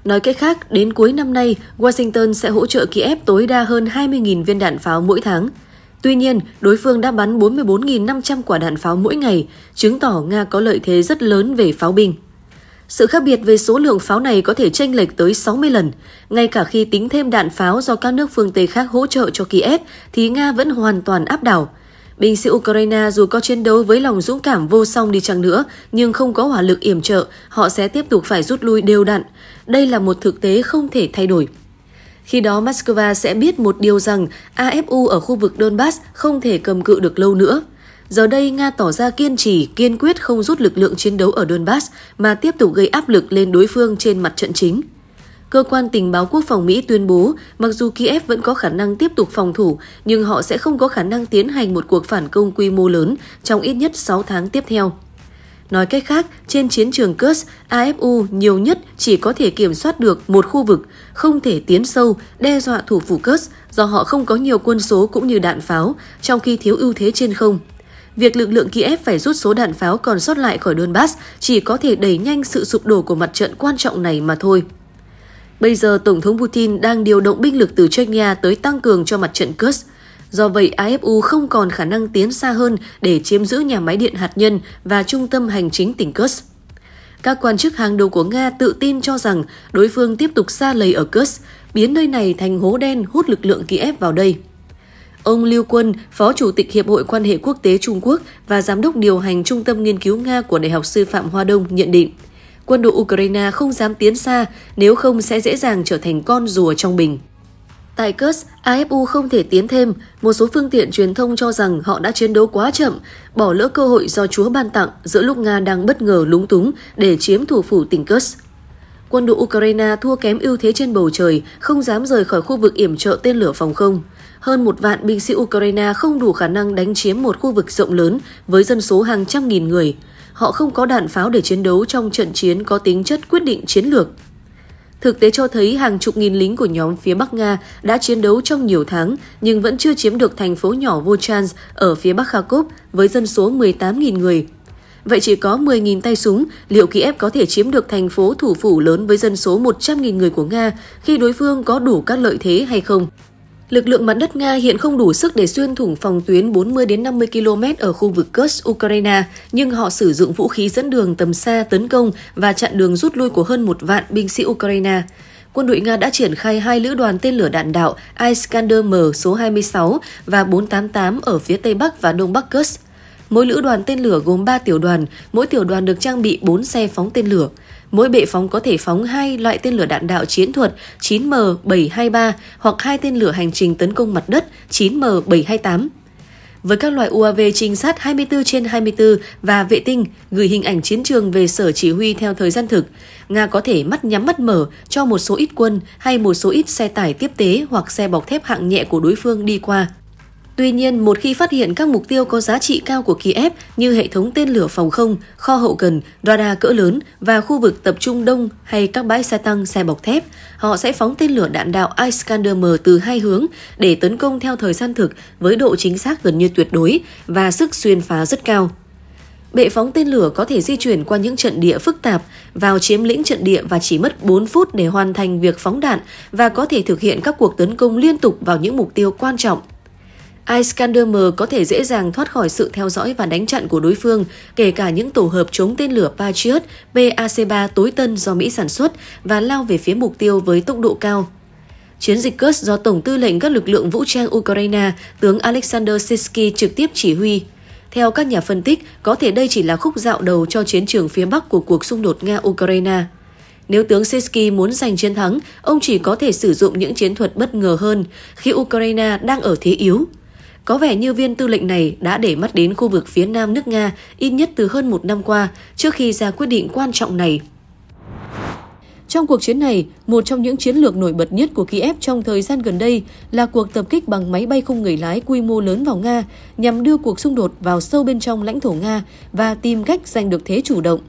Nói cách khác, đến cuối năm nay, Washington sẽ hỗ trợ Kiev tối đa hơn 20.000 viên đạn pháo mỗi tháng. Tuy nhiên, đối phương đã bắn 44.500 quả đạn pháo mỗi ngày, chứng tỏ Nga có lợi thế rất lớn về pháo binh. Sự khác biệt về số lượng pháo này có thể chênh lệch tới 60 lần. Ngay cả khi tính thêm đạn pháo do các nước phương Tây khác hỗ trợ cho Kiev, thì Nga vẫn hoàn toàn áp đảo. Binh sĩ Ukraine dù có chiến đấu với lòng dũng cảm vô song đi chăng nữa, nhưng không có hỏa lực yểm trợ, họ sẽ tiếp tục phải rút lui đều đặn. Đây là một thực tế không thể thay đổi. Khi đó Moscow sẽ biết một điều rằng AFU ở khu vực Donbass không thể cầm cự được lâu nữa. Giờ đây, Nga tỏ ra kiên trì, kiên quyết không rút lực lượng chiến đấu ở Donbass mà tiếp tục gây áp lực lên đối phương trên mặt trận chính. Cơ quan tình báo quốc phòng Mỹ tuyên bố, mặc dù Kiev vẫn có khả năng tiếp tục phòng thủ, nhưng họ sẽ không có khả năng tiến hành một cuộc phản công quy mô lớn trong ít nhất 6 tháng tiếp theo. Nói cách khác, trên chiến trường Kursk, AFU nhiều nhất chỉ có thể kiểm soát được một khu vực, không thể tiến sâu, đe dọa thủ phủ Kursk do họ không có nhiều quân số cũng như đạn pháo, trong khi thiếu ưu thế trên không. Việc lực lượng Kiev phải rút số đạn pháo còn sót lại khỏi Donbass chỉ có thể đẩy nhanh sự sụp đổ của mặt trận quan trọng này mà thôi. Bây giờ Tổng thống Putin đang điều động binh lực từ Chechnya tới tăng cường cho mặt trận Kursk. Do vậy, AFU không còn khả năng tiến xa hơn để chiếm giữ nhà máy điện hạt nhân và trung tâm hành chính tỉnh Kursk. Các quan chức hàng đầu của Nga tự tin cho rằng đối phương tiếp tục xa lầy ở Kursk, biến nơi này thành hố đen hút lực lượng Kiev vào đây. Ông Lưu Quân, Phó Chủ tịch Hiệp hội Quan hệ Quốc tế Trung Quốc và Giám đốc điều hành Trung tâm Nghiên cứu Nga của Đại học Sư phạm Hoa Đông nhận định, quân đội Ukraine không dám tiến xa nếu không sẽ dễ dàng trở thành con rùa trong bình. Tại Kursk, AFU không thể tiến thêm, một số phương tiện truyền thông cho rằng họ đã chiến đấu quá chậm, bỏ lỡ cơ hội do Chúa ban tặng giữa lúc Nga đang bất ngờ lúng túng để chiếm thủ phủ tỉnh Kursk. Quân đội Ukraine thua kém ưu thế trên bầu trời, không dám rời khỏi khu vực yểm trợ tên lửa phòng không hơn một vạn binh sĩ Ukraine không đủ khả năng đánh chiếm một khu vực rộng lớn với dân số hàng trăm nghìn người. Họ không có đạn pháo để chiến đấu trong trận chiến có tính chất quyết định chiến lược. Thực tế cho thấy hàng chục nghìn lính của nhóm phía Bắc Nga đã chiến đấu trong nhiều tháng nhưng vẫn chưa chiếm được thành phố nhỏ Volchans ở phía Bắc Kharkov với dân số 18.000 người. Vậy chỉ có 10.000 tay súng, liệu Kiev có thể chiếm được thành phố thủ phủ lớn với dân số 100.000 người của Nga khi đối phương có đủ các lợi thế hay không? Lực lượng mặt đất Nga hiện không đủ sức để xuyên thủng phòng tuyến 40 đến 50 km ở khu vực Kursk, Ukraine, nhưng họ sử dụng vũ khí dẫn đường tầm xa tấn công và chặn đường rút lui của hơn một vạn binh sĩ Ukraine. Quân đội Nga đã triển khai hai lữ đoàn tên lửa đạn đạo Iskander-M số 26 và 488 ở phía Tây Bắc và Đông Bắc Kursk. Mỗi lữ đoàn tên lửa gồm 3 tiểu đoàn, mỗi tiểu đoàn được trang bị 4 xe phóng tên lửa. Mỗi bệ phóng có thể phóng hai loại tên lửa đạn đạo chiến thuật 9M723 hoặc hai tên lửa hành trình tấn công mặt đất 9M728 với các loại UAV trinh sát 24 trên 24 và vệ tinh gửi hình ảnh chiến trường về sở chỉ huy theo thời gian thực. Nga có thể mắt nhắm mắt mở cho một số ít quân hay một số ít xe tải tiếp tế hoặc xe bọc thép hạng nhẹ của đối phương đi qua. Tuy nhiên, một khi phát hiện các mục tiêu có giá trị cao của Kiev như hệ thống tên lửa phòng không, kho hậu cần, radar cỡ lớn và khu vực tập trung đông hay các bãi xe tăng, xe bọc thép, họ sẽ phóng tên lửa đạn đạo Iskander-M từ hai hướng để tấn công theo thời gian thực với độ chính xác gần như tuyệt đối và sức xuyên phá rất cao. Bệ phóng tên lửa có thể di chuyển qua những trận địa phức tạp, vào chiếm lĩnh trận địa và chỉ mất 4 phút để hoàn thành việc phóng đạn và có thể thực hiện các cuộc tấn công liên tục vào những mục tiêu quan trọng. Iskander M có thể dễ dàng thoát khỏi sự theo dõi và đánh chặn của đối phương, kể cả những tổ hợp chống tên lửa Patriot PAC-3 tối tân do Mỹ sản xuất và lao về phía mục tiêu với tốc độ cao. Chiến dịch Kursk do Tổng tư lệnh các lực lượng vũ trang Ukraine, tướng Alexander Sisky trực tiếp chỉ huy. Theo các nhà phân tích, có thể đây chỉ là khúc dạo đầu cho chiến trường phía Bắc của cuộc xung đột Nga-Ukraine. Nếu tướng Sisky muốn giành chiến thắng, ông chỉ có thể sử dụng những chiến thuật bất ngờ hơn khi Ukraine đang ở thế yếu có vẻ như viên tư lệnh này đã để mắt đến khu vực phía nam nước Nga ít nhất từ hơn một năm qua trước khi ra quyết định quan trọng này. Trong cuộc chiến này, một trong những chiến lược nổi bật nhất của Kiev trong thời gian gần đây là cuộc tập kích bằng máy bay không người lái quy mô lớn vào Nga nhằm đưa cuộc xung đột vào sâu bên trong lãnh thổ Nga và tìm cách giành được thế chủ động.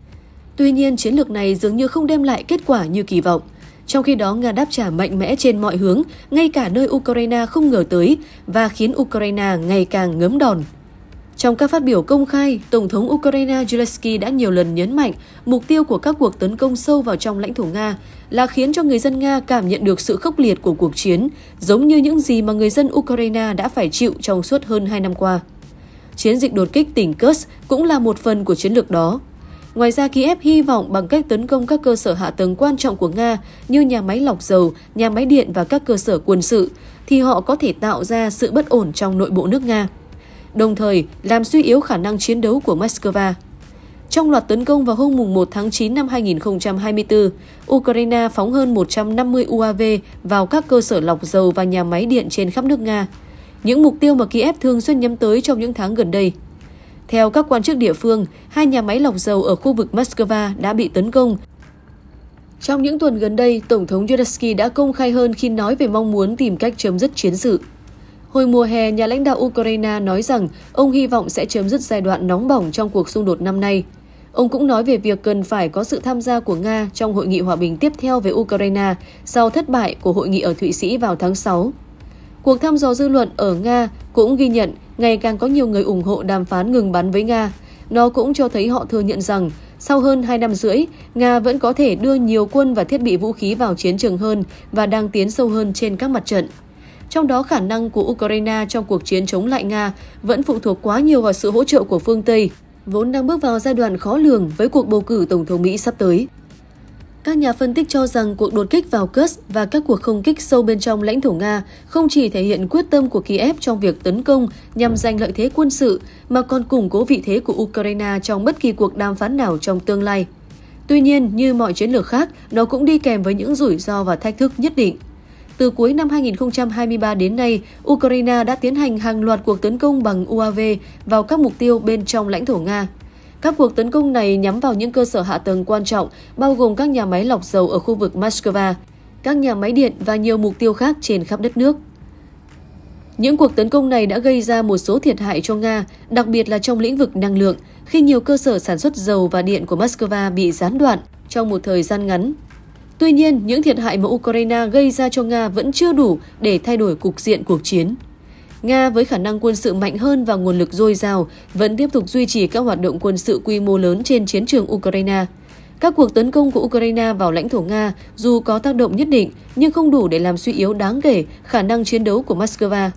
Tuy nhiên, chiến lược này dường như không đem lại kết quả như kỳ vọng – trong khi đó, Nga đáp trả mạnh mẽ trên mọi hướng, ngay cả nơi Ukraine không ngờ tới và khiến Ukraine ngày càng ngấm đòn. Trong các phát biểu công khai, Tổng thống Ukraine Zelensky đã nhiều lần nhấn mạnh mục tiêu của các cuộc tấn công sâu vào trong lãnh thổ Nga là khiến cho người dân Nga cảm nhận được sự khốc liệt của cuộc chiến, giống như những gì mà người dân Ukraine đã phải chịu trong suốt hơn 2 năm qua. Chiến dịch đột kích tỉnh Kursk cũng là một phần của chiến lược đó. Ngoài ra, Kiev hy vọng bằng cách tấn công các cơ sở hạ tầng quan trọng của Nga như nhà máy lọc dầu, nhà máy điện và các cơ sở quân sự, thì họ có thể tạo ra sự bất ổn trong nội bộ nước Nga, đồng thời làm suy yếu khả năng chiến đấu của Moscow. Trong loạt tấn công vào hôm 1 tháng 9 năm 2024, Ukraine phóng hơn 150 UAV vào các cơ sở lọc dầu và nhà máy điện trên khắp nước Nga, những mục tiêu mà Kiev thường xuyên nhắm tới trong những tháng gần đây. Theo các quan chức địa phương, hai nhà máy lọc dầu ở khu vực Moscow đã bị tấn công. Trong những tuần gần đây, Tổng thống Zelensky đã công khai hơn khi nói về mong muốn tìm cách chấm dứt chiến sự. Hồi mùa hè, nhà lãnh đạo Ukraine nói rằng ông hy vọng sẽ chấm dứt giai đoạn nóng bỏng trong cuộc xung đột năm nay. Ông cũng nói về việc cần phải có sự tham gia của Nga trong hội nghị hòa bình tiếp theo về Ukraine sau thất bại của hội nghị ở Thụy Sĩ vào tháng 6. Cuộc thăm dò dư luận ở Nga cũng ghi nhận ngày càng có nhiều người ủng hộ đàm phán ngừng bắn với Nga. Nó cũng cho thấy họ thừa nhận rằng sau hơn 2 năm rưỡi, Nga vẫn có thể đưa nhiều quân và thiết bị vũ khí vào chiến trường hơn và đang tiến sâu hơn trên các mặt trận. Trong đó khả năng của Ukraine trong cuộc chiến chống lại Nga vẫn phụ thuộc quá nhiều vào sự hỗ trợ của phương Tây, vốn đang bước vào giai đoạn khó lường với cuộc bầu cử Tổng thống Mỹ sắp tới. Các nhà phân tích cho rằng cuộc đột kích vào Kursk và các cuộc không kích sâu bên trong lãnh thổ Nga không chỉ thể hiện quyết tâm của Kiev trong việc tấn công nhằm giành lợi thế quân sự, mà còn củng cố vị thế của Ukraine trong bất kỳ cuộc đàm phán nào trong tương lai. Tuy nhiên, như mọi chiến lược khác, nó cũng đi kèm với những rủi ro và thách thức nhất định. Từ cuối năm 2023 đến nay, Ukraine đã tiến hành hàng loạt cuộc tấn công bằng UAV vào các mục tiêu bên trong lãnh thổ Nga. Các cuộc tấn công này nhắm vào những cơ sở hạ tầng quan trọng, bao gồm các nhà máy lọc dầu ở khu vực Moscow, các nhà máy điện và nhiều mục tiêu khác trên khắp đất nước. Những cuộc tấn công này đã gây ra một số thiệt hại cho Nga, đặc biệt là trong lĩnh vực năng lượng, khi nhiều cơ sở sản xuất dầu và điện của Moscow bị gián đoạn trong một thời gian ngắn. Tuy nhiên, những thiệt hại mà Ukraine gây ra cho Nga vẫn chưa đủ để thay đổi cục diện cuộc chiến. Nga với khả năng quân sự mạnh hơn và nguồn lực dồi dào vẫn tiếp tục duy trì các hoạt động quân sự quy mô lớn trên chiến trường Ukraine. Các cuộc tấn công của Ukraine vào lãnh thổ Nga dù có tác động nhất định nhưng không đủ để làm suy yếu đáng kể khả năng chiến đấu của Moscow.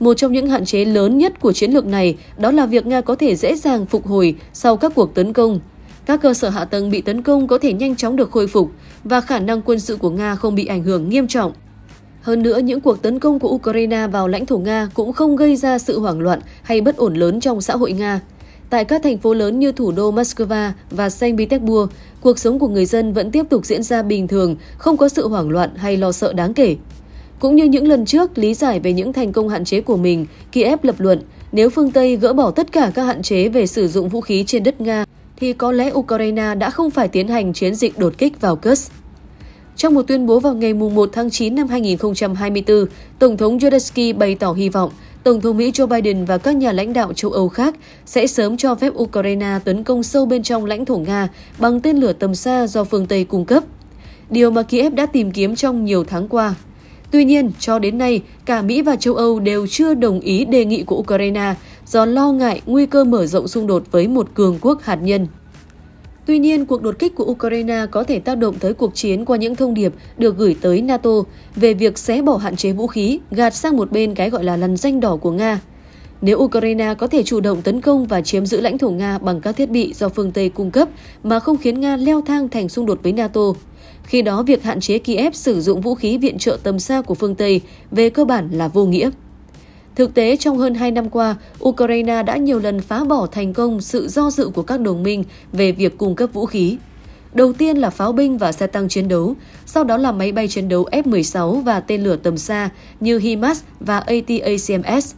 Một trong những hạn chế lớn nhất của chiến lược này đó là việc Nga có thể dễ dàng phục hồi sau các cuộc tấn công. Các cơ sở hạ tầng bị tấn công có thể nhanh chóng được khôi phục và khả năng quân sự của Nga không bị ảnh hưởng nghiêm trọng. Hơn nữa, những cuộc tấn công của Ukraine vào lãnh thổ Nga cũng không gây ra sự hoảng loạn hay bất ổn lớn trong xã hội Nga. Tại các thành phố lớn như thủ đô Moscow và Saint Petersburg, cuộc sống của người dân vẫn tiếp tục diễn ra bình thường, không có sự hoảng loạn hay lo sợ đáng kể. Cũng như những lần trước, lý giải về những thành công hạn chế của mình, Kiev lập luận, nếu phương Tây gỡ bỏ tất cả các hạn chế về sử dụng vũ khí trên đất Nga, thì có lẽ Ukraine đã không phải tiến hành chiến dịch đột kích vào Kursk. Trong một tuyên bố vào ngày 1 tháng 9 năm 2024, Tổng thống Zelensky bày tỏ hy vọng Tổng thống Mỹ Joe Biden và các nhà lãnh đạo châu Âu khác sẽ sớm cho phép Ukraine tấn công sâu bên trong lãnh thổ Nga bằng tên lửa tầm xa do phương Tây cung cấp. Điều mà Kiev đã tìm kiếm trong nhiều tháng qua. Tuy nhiên, cho đến nay, cả Mỹ và châu Âu đều chưa đồng ý đề nghị của Ukraine do lo ngại nguy cơ mở rộng xung đột với một cường quốc hạt nhân. Tuy nhiên, cuộc đột kích của Ukraine có thể tác động tới cuộc chiến qua những thông điệp được gửi tới NATO về việc xé bỏ hạn chế vũ khí, gạt sang một bên cái gọi là lằn danh đỏ của Nga. Nếu Ukraine có thể chủ động tấn công và chiếm giữ lãnh thổ Nga bằng các thiết bị do phương Tây cung cấp mà không khiến Nga leo thang thành xung đột với NATO, khi đó việc hạn chế Kiev sử dụng vũ khí viện trợ tầm xa của phương Tây về cơ bản là vô nghĩa. Thực tế, trong hơn 2 năm qua, Ukraine đã nhiều lần phá bỏ thành công sự do dự của các đồng minh về việc cung cấp vũ khí. Đầu tiên là pháo binh và xe tăng chiến đấu, sau đó là máy bay chiến đấu F-16 và tên lửa tầm xa như HIMARS và ATACMS.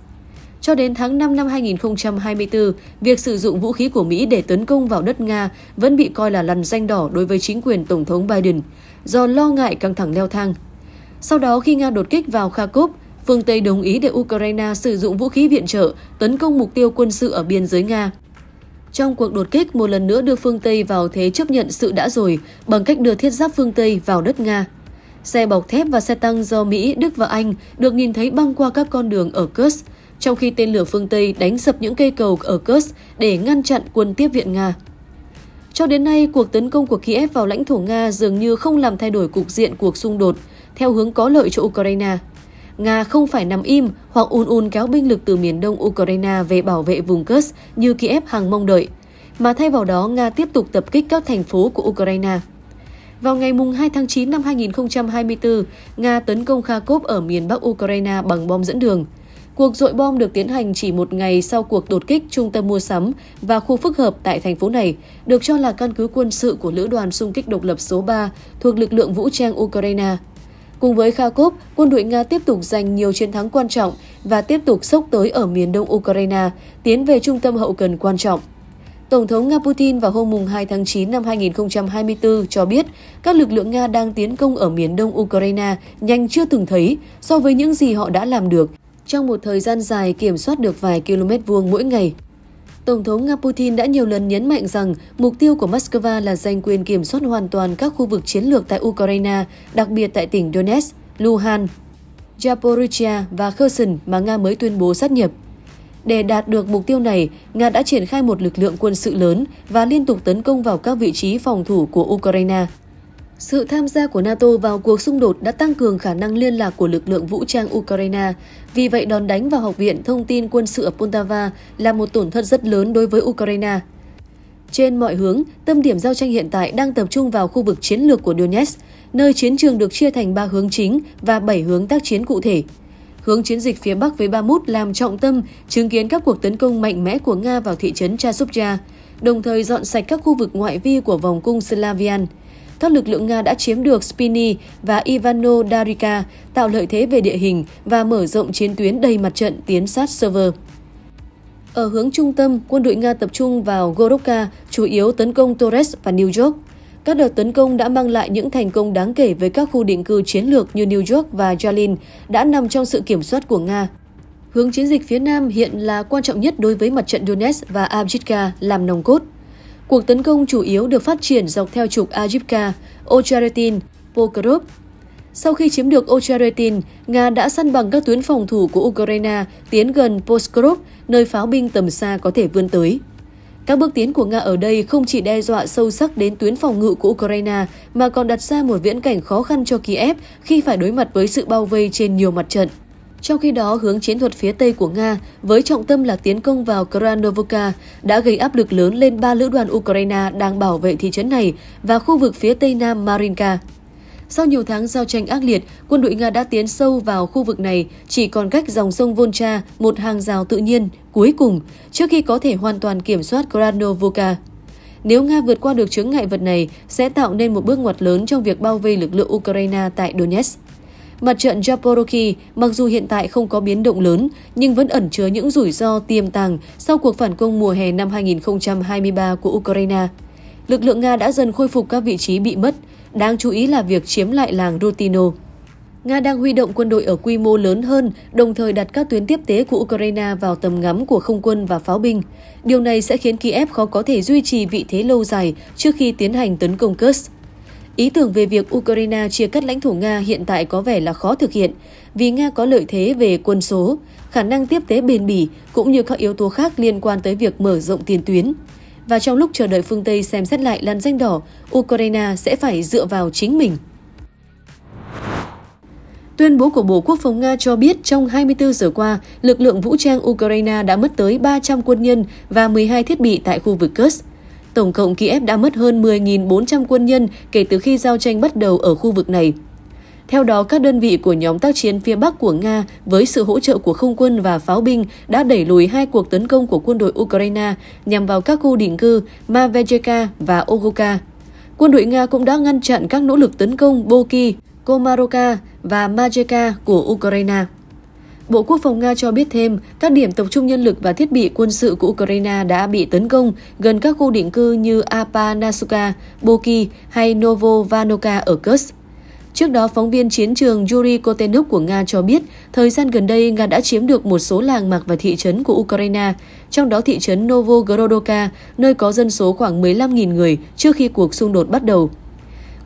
Cho đến tháng 5 năm 2024, việc sử dụng vũ khí của Mỹ để tấn công vào đất Nga vẫn bị coi là lằn danh đỏ đối với chính quyền Tổng thống Biden, do lo ngại căng thẳng leo thang. Sau đó, khi Nga đột kích vào Kharkov, phương Tây đồng ý để Ukraine sử dụng vũ khí viện trợ tấn công mục tiêu quân sự ở biên giới Nga. Trong cuộc đột kích một lần nữa đưa phương Tây vào thế chấp nhận sự đã rồi bằng cách đưa thiết giáp phương Tây vào đất Nga. Xe bọc thép và xe tăng do Mỹ, Đức và Anh được nhìn thấy băng qua các con đường ở Kursk, trong khi tên lửa phương Tây đánh sập những cây cầu ở Kursk để ngăn chặn quân tiếp viện Nga. Cho đến nay, cuộc tấn công của Kiev vào lãnh thổ Nga dường như không làm thay đổi cục diện cuộc xung đột theo hướng có lợi cho Ukraine. Nga không phải nằm im hoặc un un kéo binh lực từ miền đông Ukraine về bảo vệ vùng Kursk như Kiev hàng mong đợi, mà thay vào đó Nga tiếp tục tập kích các thành phố của Ukraine. Vào ngày 2 tháng 9 năm 2024, Nga tấn công Kharkov ở miền bắc Ukraine bằng bom dẫn đường. Cuộc dội bom được tiến hành chỉ một ngày sau cuộc đột kích trung tâm mua sắm và khu phức hợp tại thành phố này, được cho là căn cứ quân sự của Lữ đoàn xung kích độc lập số 3 thuộc lực lượng vũ trang Ukraine. Cùng với Kharkov, quân đội Nga tiếp tục giành nhiều chiến thắng quan trọng và tiếp tục sốc tới ở miền đông Ukraine, tiến về trung tâm hậu cần quan trọng. Tổng thống Nga Putin vào hôm 2 tháng 9 năm 2024 cho biết các lực lượng Nga đang tiến công ở miền đông Ukraine nhanh chưa từng thấy so với những gì họ đã làm được trong một thời gian dài kiểm soát được vài km vuông mỗi ngày Tổng thống Nga Putin đã nhiều lần nhấn mạnh rằng mục tiêu của Moscow là giành quyền kiểm soát hoàn toàn các khu vực chiến lược tại Ukraine, đặc biệt tại tỉnh Donetsk, Luhansk, Zaporizhia và Kherson mà Nga mới tuyên bố sát nhập. Để đạt được mục tiêu này, Nga đã triển khai một lực lượng quân sự lớn và liên tục tấn công vào các vị trí phòng thủ của Ukraine. Sự tham gia của NATO vào cuộc xung đột đã tăng cường khả năng liên lạc của lực lượng vũ trang Ukraine, vì vậy, đòn đánh vào Học viện Thông tin Quân sự ở Poltava là một tổn thất rất lớn đối với Ukraine. Trên mọi hướng, tâm điểm giao tranh hiện tại đang tập trung vào khu vực chiến lược của Donetsk, nơi chiến trường được chia thành 3 hướng chính và 7 hướng tác chiến cụ thể. Hướng chiến dịch phía Bắc với Bamut làm trọng tâm, chứng kiến các cuộc tấn công mạnh mẽ của Nga vào thị trấn Chasubja, đồng thời dọn sạch các khu vực ngoại vi của vòng cung Slavian – các lực lượng Nga đã chiếm được Spiny và Ivano Darika, tạo lợi thế về địa hình và mở rộng chiến tuyến đầy mặt trận tiến sát server. Ở hướng trung tâm, quân đội Nga tập trung vào Goroka, chủ yếu tấn công Torres và New York. Các đợt tấn công đã mang lại những thành công đáng kể với các khu định cư chiến lược như New York và Jalin đã nằm trong sự kiểm soát của Nga. Hướng chiến dịch phía Nam hiện là quan trọng nhất đối với mặt trận Donetsk và Abkhazia làm nòng cốt. Cuộc tấn công chủ yếu được phát triển dọc theo trục Ajivka, Ocharetin, Pokrov. Sau khi chiếm được Ocharetin, Nga đã săn bằng các tuyến phòng thủ của Ukraine tiến gần Pokrov, nơi pháo binh tầm xa có thể vươn tới. Các bước tiến của Nga ở đây không chỉ đe dọa sâu sắc đến tuyến phòng ngự của Ukraine mà còn đặt ra một viễn cảnh khó khăn cho Kiev khi phải đối mặt với sự bao vây trên nhiều mặt trận. Trong khi đó, hướng chiến thuật phía Tây của Nga với trọng tâm là tiến công vào Kranovoka đã gây áp lực lớn lên ba lữ đoàn Ukraine đang bảo vệ thị trấn này và khu vực phía Tây Nam Marinka. Sau nhiều tháng giao tranh ác liệt, quân đội Nga đã tiến sâu vào khu vực này, chỉ còn cách dòng sông Volcha một hàng rào tự nhiên cuối cùng trước khi có thể hoàn toàn kiểm soát Kranovoka. Nếu Nga vượt qua được chướng ngại vật này, sẽ tạo nên một bước ngoặt lớn trong việc bao vây lực lượng Ukraine tại Donetsk. Mặt trận Japoroki mặc dù hiện tại không có biến động lớn nhưng vẫn ẩn chứa những rủi ro tiềm tàng sau cuộc phản công mùa hè năm 2023 của Ukraine. Lực lượng Nga đã dần khôi phục các vị trí bị mất, đáng chú ý là việc chiếm lại làng Rutino. Nga đang huy động quân đội ở quy mô lớn hơn, đồng thời đặt các tuyến tiếp tế của Ukraine vào tầm ngắm của không quân và pháo binh. Điều này sẽ khiến Kiev khó có thể duy trì vị thế lâu dài trước khi tiến hành tấn công Kursk. Ý tưởng về việc Ukraine chia cắt lãnh thổ Nga hiện tại có vẻ là khó thực hiện, vì Nga có lợi thế về quân số, khả năng tiếp tế bền bỉ cũng như các yếu tố khác liên quan tới việc mở rộng tiền tuyến. Và trong lúc chờ đợi phương Tây xem xét lại làn danh đỏ, Ukraine sẽ phải dựa vào chính mình. Tuyên bố của Bộ Quốc phòng Nga cho biết trong 24 giờ qua, lực lượng vũ trang Ukraine đã mất tới 300 quân nhân và 12 thiết bị tại khu vực Kursk. Tổng cộng Kiev đã mất hơn 10.400 quân nhân kể từ khi giao tranh bắt đầu ở khu vực này. Theo đó, các đơn vị của nhóm tác chiến phía Bắc của Nga với sự hỗ trợ của không quân và pháo binh đã đẩy lùi hai cuộc tấn công của quân đội Ukraine nhằm vào các khu định cư Mavejeka và Ogoka. Quân đội Nga cũng đã ngăn chặn các nỗ lực tấn công Boki, Komaroka và Majeka của Ukraine. Bộ Quốc phòng Nga cho biết thêm, các điểm tập trung nhân lực và thiết bị quân sự của Ukraine đã bị tấn công gần các khu định cư như Apanasuka, Boki hay Novovanovka ở Kursk. Trước đó, phóng viên chiến trường Yuri Kotenuk của Nga cho biết, thời gian gần đây, Nga đã chiếm được một số làng mạc và thị trấn của Ukraine, trong đó thị trấn Novogorodoka, nơi có dân số khoảng 15.000 người trước khi cuộc xung đột bắt đầu.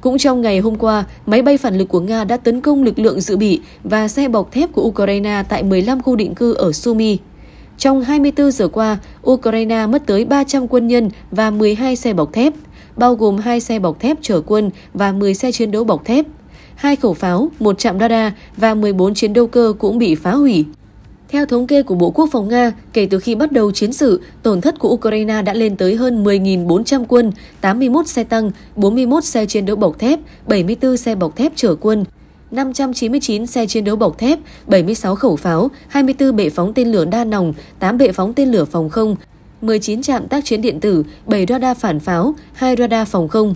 Cũng trong ngày hôm qua, máy bay phản lực của Nga đã tấn công lực lượng dự bị và xe bọc thép của Ukraine tại 15 khu định cư ở Sumy. Trong 24 giờ qua, Ukraine mất tới 300 quân nhân và 12 xe bọc thép, bao gồm 2 xe bọc thép chở quân và 10 xe chiến đấu bọc thép. Hai khẩu pháo, một trạm radar và 14 chiến đấu cơ cũng bị phá hủy. Theo thống kê của Bộ Quốc phòng Nga, kể từ khi bắt đầu chiến sự, tổn thất của Ukraine đã lên tới hơn 10.400 quân, 81 xe tăng, 41 xe chiến đấu bọc thép, 74 xe bọc thép chở quân, 599 xe chiến đấu bọc thép, 76 khẩu pháo, 24 bệ phóng tên lửa đa nòng, 8 bệ phóng tên lửa phòng không, 19 trạm tác chiến điện tử, 7 radar phản pháo, 2 radar phòng không.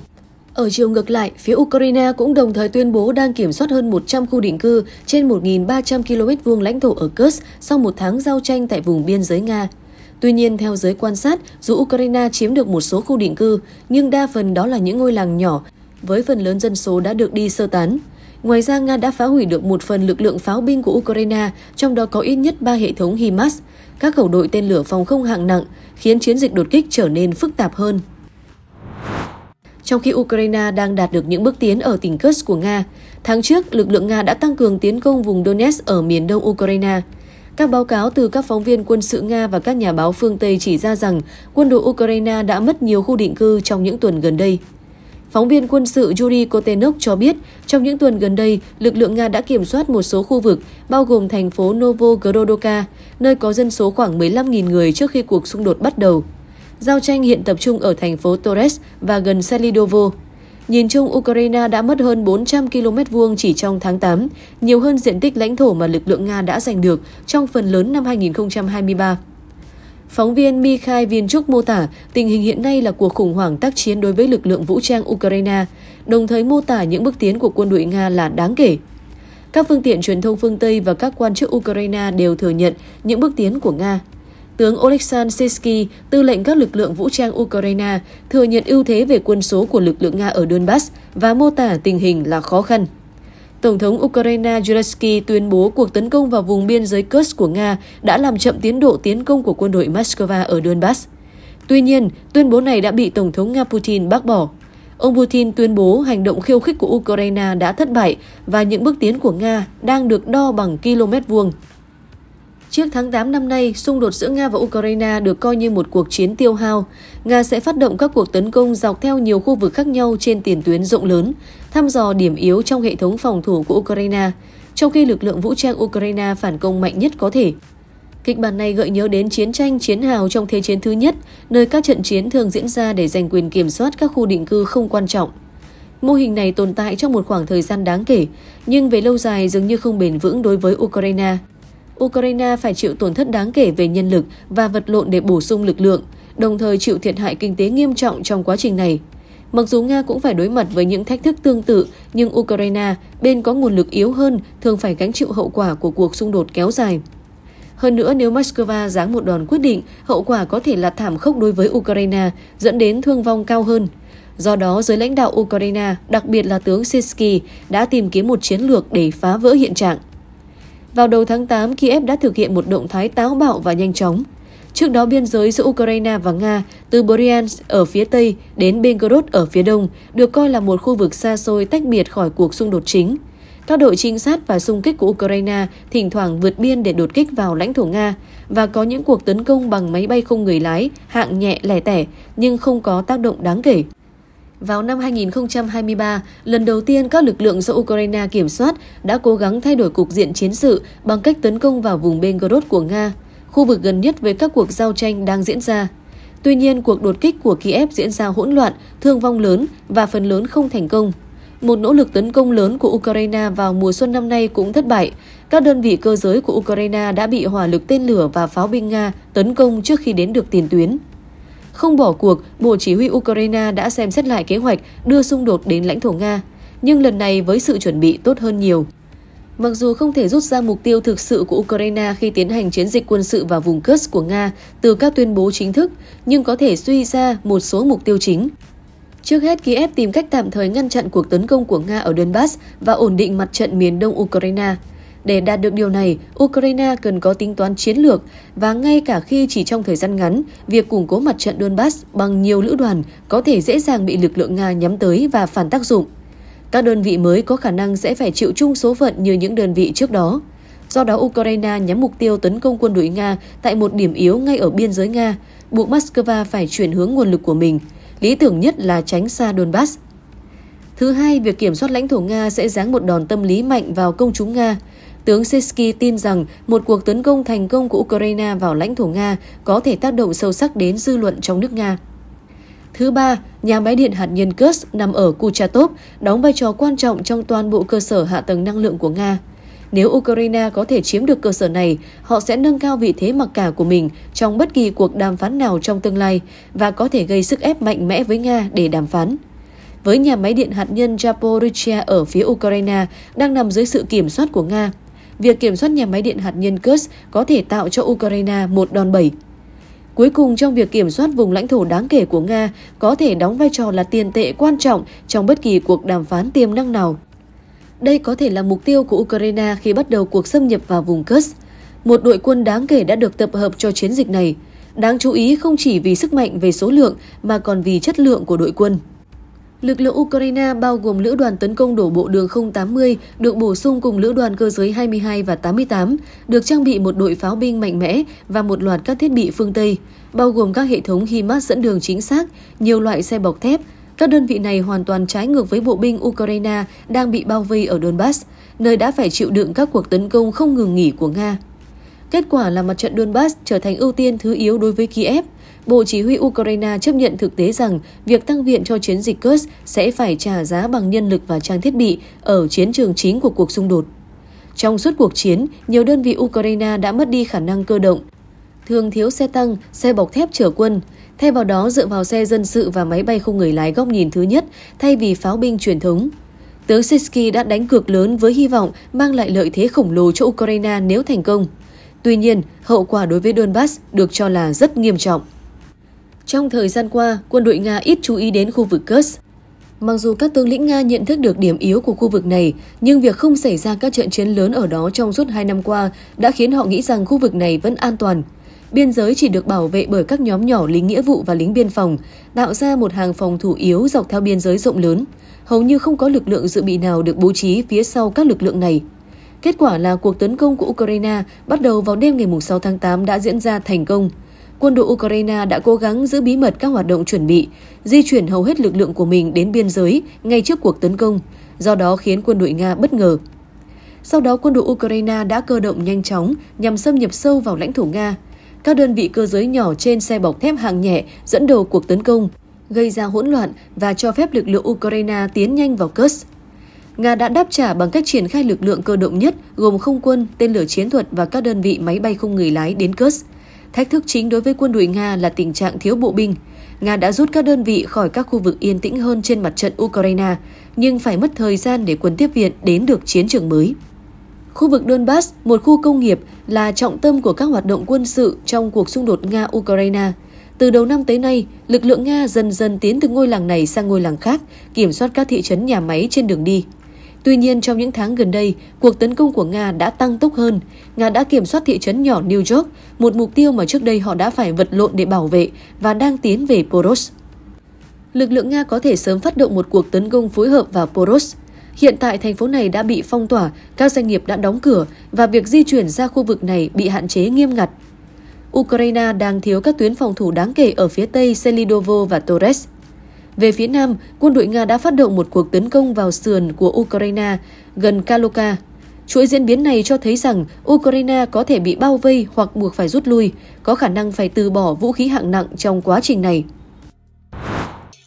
Ở chiều ngược lại, phía Ukraine cũng đồng thời tuyên bố đang kiểm soát hơn 100 khu định cư trên 1.300 km vuông lãnh thổ ở Kursk sau một tháng giao tranh tại vùng biên giới Nga. Tuy nhiên, theo giới quan sát, dù Ukraine chiếm được một số khu định cư, nhưng đa phần đó là những ngôi làng nhỏ, với phần lớn dân số đã được đi sơ tán. Ngoài ra, Nga đã phá hủy được một phần lực lượng pháo binh của Ukraine, trong đó có ít nhất 3 hệ thống HIMARS, các khẩu đội tên lửa phòng không hạng nặng, khiến chiến dịch đột kích trở nên phức tạp hơn. Trong khi Ukraine đang đạt được những bước tiến ở tỉnh Kursk của Nga, tháng trước lực lượng Nga đã tăng cường tiến công vùng Donetsk ở miền đông Ukraine. Các báo cáo từ các phóng viên quân sự Nga và các nhà báo phương Tây chỉ ra rằng quân đội Ukraine đã mất nhiều khu định cư trong những tuần gần đây. Phóng viên quân sự Yuri Kotenok cho biết, trong những tuần gần đây, lực lượng Nga đã kiểm soát một số khu vực, bao gồm thành phố Novogrodoka, nơi có dân số khoảng 15.000 người trước khi cuộc xung đột bắt đầu. Giao tranh hiện tập trung ở thành phố Torres và gần Selidovo. Nhìn chung, Ukraine đã mất hơn 400 km vuông chỉ trong tháng 8, nhiều hơn diện tích lãnh thổ mà lực lượng Nga đã giành được trong phần lớn năm 2023. Phóng viên Mikhail Vinchuk mô tả tình hình hiện nay là cuộc khủng hoảng tác chiến đối với lực lượng vũ trang Ukraine, đồng thời mô tả những bước tiến của quân đội Nga là đáng kể. Các phương tiện truyền thông phương Tây và các quan chức Ukraine đều thừa nhận những bước tiến của Nga tướng Oleksandr Sisky, tư lệnh các lực lượng vũ trang Ukraine, thừa nhận ưu thế về quân số của lực lượng Nga ở Donbass và mô tả tình hình là khó khăn. Tổng thống Ukraine Zelensky tuyên bố cuộc tấn công vào vùng biên giới Kursk của Nga đã làm chậm tiến độ tiến công của quân đội Moscow ở Donbass. Tuy nhiên, tuyên bố này đã bị Tổng thống Nga Putin bác bỏ. Ông Putin tuyên bố hành động khiêu khích của Ukraine đã thất bại và những bước tiến của Nga đang được đo bằng km vuông. Trước tháng 8 năm nay, xung đột giữa Nga và Ukraine được coi như một cuộc chiến tiêu hao. Nga sẽ phát động các cuộc tấn công dọc theo nhiều khu vực khác nhau trên tiền tuyến rộng lớn, thăm dò điểm yếu trong hệ thống phòng thủ của Ukraine, trong khi lực lượng vũ trang Ukraine phản công mạnh nhất có thể. Kịch bản này gợi nhớ đến chiến tranh chiến hào trong Thế chiến thứ nhất, nơi các trận chiến thường diễn ra để giành quyền kiểm soát các khu định cư không quan trọng. Mô hình này tồn tại trong một khoảng thời gian đáng kể, nhưng về lâu dài dường như không bền vững đối với Ukraine. Ukraine phải chịu tổn thất đáng kể về nhân lực và vật lộn để bổ sung lực lượng, đồng thời chịu thiệt hại kinh tế nghiêm trọng trong quá trình này. Mặc dù Nga cũng phải đối mặt với những thách thức tương tự, nhưng Ukraine, bên có nguồn lực yếu hơn, thường phải gánh chịu hậu quả của cuộc xung đột kéo dài. Hơn nữa, nếu Moscow giáng một đòn quyết định, hậu quả có thể là thảm khốc đối với Ukraine, dẫn đến thương vong cao hơn. Do đó, giới lãnh đạo Ukraine, đặc biệt là tướng Sisky, đã tìm kiếm một chiến lược để phá vỡ hiện trạng. Vào đầu tháng 8, Kiev đã thực hiện một động thái táo bạo và nhanh chóng. Trước đó, biên giới giữa Ukraine và Nga từ Bryansk ở phía Tây đến Belgorod ở phía Đông được coi là một khu vực xa xôi tách biệt khỏi cuộc xung đột chính. Các đội trinh sát và xung kích của Ukraine thỉnh thoảng vượt biên để đột kích vào lãnh thổ Nga và có những cuộc tấn công bằng máy bay không người lái, hạng nhẹ lẻ tẻ nhưng không có tác động đáng kể. Vào năm 2023, lần đầu tiên các lực lượng do Ukraine kiểm soát đã cố gắng thay đổi cục diện chiến sự bằng cách tấn công vào vùng Belgorod của Nga, khu vực gần nhất với các cuộc giao tranh đang diễn ra. Tuy nhiên, cuộc đột kích của Kiev diễn ra hỗn loạn, thương vong lớn và phần lớn không thành công. Một nỗ lực tấn công lớn của Ukraine vào mùa xuân năm nay cũng thất bại. Các đơn vị cơ giới của Ukraine đã bị hỏa lực tên lửa và pháo binh Nga tấn công trước khi đến được tiền tuyến. Không bỏ cuộc, Bộ Chỉ huy Ukraine đã xem xét lại kế hoạch đưa xung đột đến lãnh thổ Nga, nhưng lần này với sự chuẩn bị tốt hơn nhiều. Mặc dù không thể rút ra mục tiêu thực sự của Ukraine khi tiến hành chiến dịch quân sự vào vùng Kursk của Nga từ các tuyên bố chính thức, nhưng có thể suy ra một số mục tiêu chính. Trước hết, Kiev tìm cách tạm thời ngăn chặn cuộc tấn công của Nga ở Donbass và ổn định mặt trận miền đông Ukraine. Để đạt được điều này, Ukraine cần có tính toán chiến lược và ngay cả khi chỉ trong thời gian ngắn, việc củng cố mặt trận Donbass bằng nhiều lữ đoàn có thể dễ dàng bị lực lượng Nga nhắm tới và phản tác dụng. Các đơn vị mới có khả năng sẽ phải chịu chung số phận như những đơn vị trước đó. Do đó, Ukraine nhắm mục tiêu tấn công quân đội Nga tại một điểm yếu ngay ở biên giới Nga, buộc Moscow phải chuyển hướng nguồn lực của mình. Lý tưởng nhất là tránh xa Donbass. Thứ hai, việc kiểm soát lãnh thổ Nga sẽ giáng một đòn tâm lý mạnh vào công chúng Nga. Tướng Sesky tin rằng một cuộc tấn công thành công của Ukraine vào lãnh thổ Nga có thể tác động sâu sắc đến dư luận trong nước Nga. Thứ ba, nhà máy điện hạt nhân Kursk nằm ở Kuchatov đóng vai trò quan trọng trong toàn bộ cơ sở hạ tầng năng lượng của Nga. Nếu Ukraine có thể chiếm được cơ sở này, họ sẽ nâng cao vị thế mặc cả của mình trong bất kỳ cuộc đàm phán nào trong tương lai và có thể gây sức ép mạnh mẽ với Nga để đàm phán. Với nhà máy điện hạt nhân Zaporizhia ở phía Ukraine đang nằm dưới sự kiểm soát của Nga, việc kiểm soát nhà máy điện hạt nhân Kursk có thể tạo cho Ukraine một đòn bẩy. Cuối cùng trong việc kiểm soát vùng lãnh thổ đáng kể của Nga có thể đóng vai trò là tiền tệ quan trọng trong bất kỳ cuộc đàm phán tiềm năng nào. Đây có thể là mục tiêu của Ukraine khi bắt đầu cuộc xâm nhập vào vùng Kursk. Một đội quân đáng kể đã được tập hợp cho chiến dịch này. Đáng chú ý không chỉ vì sức mạnh về số lượng mà còn vì chất lượng của đội quân. Lực lượng Ukraine bao gồm lữ đoàn tấn công đổ bộ đường 080 được bổ sung cùng lữ đoàn cơ giới 22 và 88, được trang bị một đội pháo binh mạnh mẽ và một loạt các thiết bị phương Tây, bao gồm các hệ thống HIMARS dẫn đường chính xác, nhiều loại xe bọc thép. Các đơn vị này hoàn toàn trái ngược với bộ binh Ukraine đang bị bao vây ở Donbass, nơi đã phải chịu đựng các cuộc tấn công không ngừng nghỉ của Nga. Kết quả là mặt trận Donbass trở thành ưu tiên thứ yếu đối với Kiev – Bộ Chỉ huy Ukraine chấp nhận thực tế rằng việc tăng viện cho chiến dịch Kursk sẽ phải trả giá bằng nhân lực và trang thiết bị ở chiến trường chính của cuộc xung đột. Trong suốt cuộc chiến, nhiều đơn vị Ukraine đã mất đi khả năng cơ động, thường thiếu xe tăng, xe bọc thép chở quân. Thay vào đó dựa vào xe dân sự và máy bay không người lái góc nhìn thứ nhất thay vì pháo binh truyền thống. Tướng Sisky đã đánh cược lớn với hy vọng mang lại lợi thế khổng lồ cho Ukraine nếu thành công. Tuy nhiên, hậu quả đối với Donbass được cho là rất nghiêm trọng. Trong thời gian qua, quân đội Nga ít chú ý đến khu vực Kursk. Mặc dù các tướng lĩnh Nga nhận thức được điểm yếu của khu vực này, nhưng việc không xảy ra các trận chiến lớn ở đó trong suốt hai năm qua đã khiến họ nghĩ rằng khu vực này vẫn an toàn. Biên giới chỉ được bảo vệ bởi các nhóm nhỏ lính nghĩa vụ và lính biên phòng, tạo ra một hàng phòng thủ yếu dọc theo biên giới rộng lớn. Hầu như không có lực lượng dự bị nào được bố trí phía sau các lực lượng này. Kết quả là cuộc tấn công của Ukraine bắt đầu vào đêm ngày 6 tháng 8 đã diễn ra thành công quân đội Ukraine đã cố gắng giữ bí mật các hoạt động chuẩn bị, di chuyển hầu hết lực lượng của mình đến biên giới ngay trước cuộc tấn công, do đó khiến quân đội Nga bất ngờ. Sau đó, quân đội Ukraine đã cơ động nhanh chóng nhằm xâm nhập sâu vào lãnh thổ Nga. Các đơn vị cơ giới nhỏ trên xe bọc thép hạng nhẹ dẫn đầu cuộc tấn công, gây ra hỗn loạn và cho phép lực lượng Ukraine tiến nhanh vào Kursk. Nga đã đáp trả bằng cách triển khai lực lượng cơ động nhất gồm không quân, tên lửa chiến thuật và các đơn vị máy bay không người lái đến Kursk. Thách thức chính đối với quân đội Nga là tình trạng thiếu bộ binh. Nga đã rút các đơn vị khỏi các khu vực yên tĩnh hơn trên mặt trận Ukraine, nhưng phải mất thời gian để quân tiếp viện đến được chiến trường mới. Khu vực Donbass, một khu công nghiệp, là trọng tâm của các hoạt động quân sự trong cuộc xung đột Nga-Ukraine. Từ đầu năm tới nay, lực lượng Nga dần dần tiến từ ngôi làng này sang ngôi làng khác, kiểm soát các thị trấn nhà máy trên đường đi. Tuy nhiên trong những tháng gần đây, cuộc tấn công của Nga đã tăng tốc hơn. Nga đã kiểm soát thị trấn nhỏ New York, một mục tiêu mà trước đây họ đã phải vật lộn để bảo vệ và đang tiến về Poros. Lực lượng Nga có thể sớm phát động một cuộc tấn công phối hợp vào Poros. Hiện tại thành phố này đã bị phong tỏa, các doanh nghiệp đã đóng cửa và việc di chuyển ra khu vực này bị hạn chế nghiêm ngặt. Ukraine đang thiếu các tuyến phòng thủ đáng kể ở phía tây Selidovo và Torres. Về phía nam, quân đội Nga đã phát động một cuộc tấn công vào sườn của Ukraine gần Kaluka. Chuỗi diễn biến này cho thấy rằng Ukraine có thể bị bao vây hoặc buộc phải rút lui, có khả năng phải từ bỏ vũ khí hạng nặng trong quá trình này.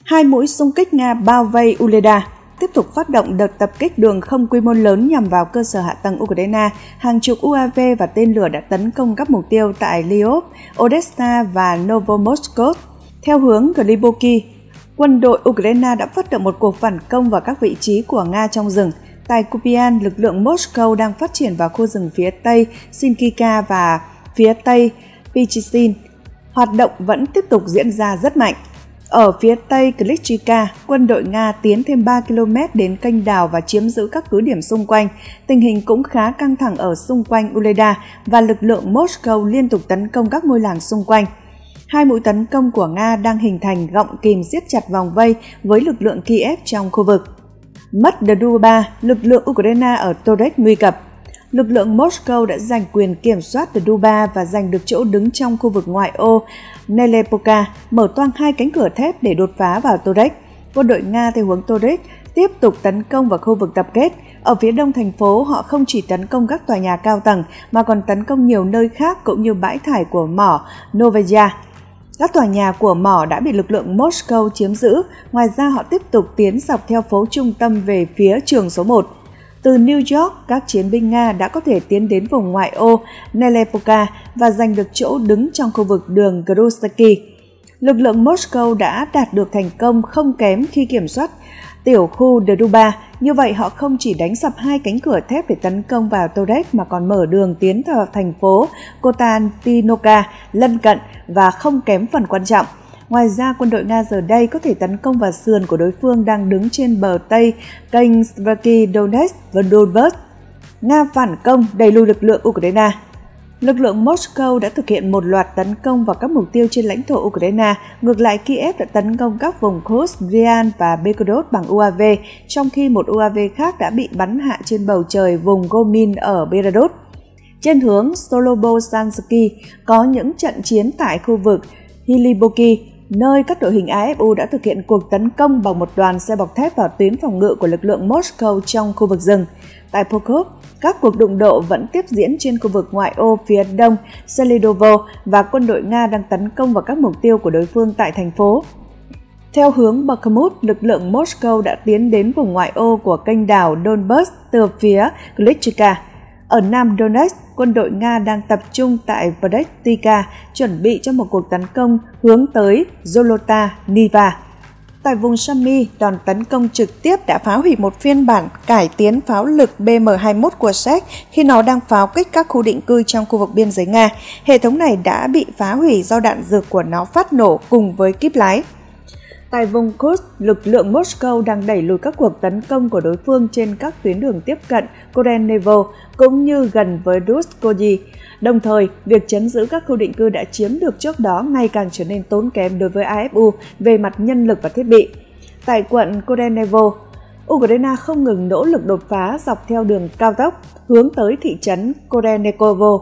Hai mũi xung kích Nga bao vây Uleda tiếp tục phát động đợt tập kích đường không quy mô lớn nhằm vào cơ sở hạ tầng Ukraine. Hàng chục UAV và tên lửa đã tấn công các mục tiêu tại Lyov, Odessa và Novomoskov theo hướng Gliboki, quân đội Ukraine đã phát động một cuộc phản công vào các vị trí của Nga trong rừng. Tại Kupian, lực lượng Moscow đang phát triển vào khu rừng phía Tây Sinkika và phía Tây Pichistin. Hoạt động vẫn tiếp tục diễn ra rất mạnh. Ở phía Tây Klichika, quân đội Nga tiến thêm 3 km đến kênh đào và chiếm giữ các cứ điểm xung quanh. Tình hình cũng khá căng thẳng ở xung quanh Uleda và lực lượng Moscow liên tục tấn công các ngôi làng xung quanh hai mũi tấn công của Nga đang hình thành gọng kìm siết chặt vòng vây với lực lượng Kiev trong khu vực. Mất The Duba, lực lượng Ukraine ở Torres nguy cập. Lực lượng Moscow đã giành quyền kiểm soát The Duba và giành được chỗ đứng trong khu vực ngoại ô Nelepoka, mở toang hai cánh cửa thép để đột phá vào Torres. Quân đội Nga theo hướng Torres tiếp tục tấn công vào khu vực tập kết. Ở phía đông thành phố, họ không chỉ tấn công các tòa nhà cao tầng mà còn tấn công nhiều nơi khác cũng như bãi thải của mỏ Novaya. Các tòa nhà của mỏ đã bị lực lượng Moscow chiếm giữ, ngoài ra họ tiếp tục tiến dọc theo phố trung tâm về phía trường số 1. Từ New York, các chiến binh Nga đã có thể tiến đến vùng ngoại ô Nelepoka và giành được chỗ đứng trong khu vực đường Grusaki. Lực lượng Moscow đã đạt được thành công không kém khi kiểm soát tiểu khu Druba, như vậy họ không chỉ đánh sập hai cánh cửa thép để tấn công vào Torres mà còn mở đường tiến vào thành phố Cotantinoca lân cận và không kém phần quan trọng. Ngoài ra, quân đội Nga giờ đây có thể tấn công vào sườn của đối phương đang đứng trên bờ Tây kênh Svaki Donetsk và Donbass. Nga phản công đẩy lùi lực lượng Ukraine. Lực lượng Moscow đã thực hiện một loạt tấn công vào các mục tiêu trên lãnh thổ Ukraine, ngược lại Kiev đã tấn công các vùng Kursk, Bryan và Belgorod bằng UAV, trong khi một UAV khác đã bị bắn hạ trên bầu trời vùng Gomin ở Belarus. Trên hướng Stolobosansky có những trận chiến tại khu vực Hiliboki, nơi các đội hình AFU đã thực hiện cuộc tấn công bằng một đoàn xe bọc thép vào tuyến phòng ngự của lực lượng Moscow trong khu vực rừng. Tại Pokov, các cuộc đụng độ vẫn tiếp diễn trên khu vực ngoại ô phía đông Selidovo và quân đội Nga đang tấn công vào các mục tiêu của đối phương tại thành phố. Theo hướng Bakhmut, lực lượng Moscow đã tiến đến vùng ngoại ô của kênh đảo Donbass từ phía Klitschka. Ở Nam Donetsk, quân đội Nga đang tập trung tại Vredestika chuẩn bị cho một cuộc tấn công hướng tới Zolota, Niva. Tại vùng Sami, đòn tấn công trực tiếp đã phá hủy một phiên bản cải tiến pháo lực BM-21 của Séc khi nó đang pháo kích các khu định cư trong khu vực biên giới Nga. Hệ thống này đã bị phá hủy do đạn dược của nó phát nổ cùng với kíp lái. Tại vùng Kursk, lực lượng Moscow đang đẩy lùi các cuộc tấn công của đối phương trên các tuyến đường tiếp cận Korenevo cũng như gần với Duskoye. Đồng thời, việc chấn giữ các khu định cư đã chiếm được trước đó ngày càng trở nên tốn kém đối với AFU về mặt nhân lực và thiết bị. Tại quận Kodenevo, Ukraine không ngừng nỗ lực đột phá dọc theo đường cao tốc hướng tới thị trấn Kodenekovo.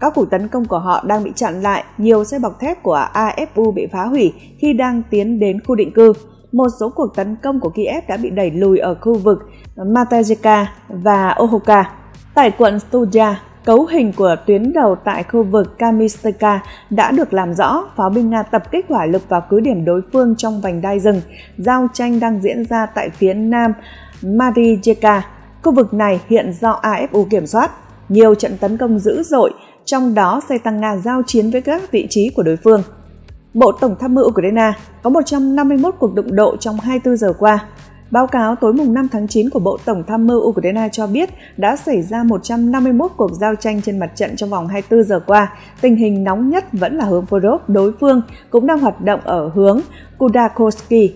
Các cuộc tấn công của họ đang bị chặn lại, nhiều xe bọc thép của AFU bị phá hủy khi đang tiến đến khu định cư. Một số cuộc tấn công của Kiev đã bị đẩy lùi ở khu vực Matejka và Ohoka. Tại quận Studia, cấu hình của tuyến đầu tại khu vực Kamisteka đã được làm rõ, pháo binh Nga tập kích hỏa lực vào cứ điểm đối phương trong vành đai rừng. Giao tranh đang diễn ra tại phía nam Marijeka. Khu vực này hiện do AFU kiểm soát. Nhiều trận tấn công dữ dội, trong đó xe tăng Nga giao chiến với các vị trí của đối phương. Bộ Tổng tham mưu Ukraine có 151 cuộc đụng độ trong 24 giờ qua. Báo cáo tối mùng 5 tháng 9 của Bộ Tổng tham mưu Ukraine cho biết đã xảy ra 151 cuộc giao tranh trên mặt trận trong vòng 24 giờ qua. Tình hình nóng nhất vẫn là hướng Vorov đối phương cũng đang hoạt động ở hướng Kudakovsky.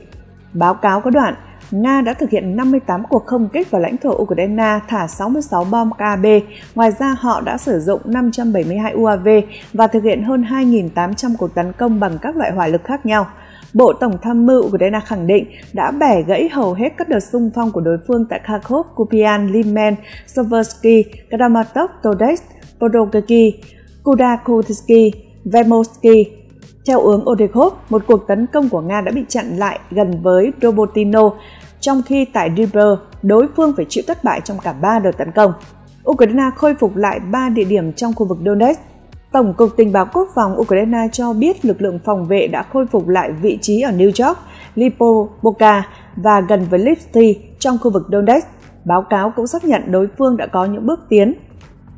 Báo cáo có đoạn, Nga đã thực hiện 58 cuộc không kích vào lãnh thổ Ukraine, thả 66 bom KB. Ngoài ra, họ đã sử dụng 572 UAV và thực hiện hơn 2.800 cuộc tấn công bằng các loại hỏa lực khác nhau. Bộ Tổng tham mưu của Dena khẳng định đã bẻ gãy hầu hết các đợt xung phong của đối phương tại Kharkov, Kupian, Liman, Soversky, Kramatorsk, Todesk, Podolsky, Kudakutsky, Vemovsky. Theo hướng Odekhov, một cuộc tấn công của Nga đã bị chặn lại gần với Robotino, trong khi tại Dnipro, đối phương phải chịu thất bại trong cả ba đợt tấn công. Ukraine khôi phục lại 3 địa điểm trong khu vực Donetsk, Tổng cục Tình báo Quốc phòng Ukraine cho biết lực lượng phòng vệ đã khôi phục lại vị trí ở New York, Lipovoca và gần với Lipsky trong khu vực Donetsk. Báo cáo cũng xác nhận đối phương đã có những bước tiến.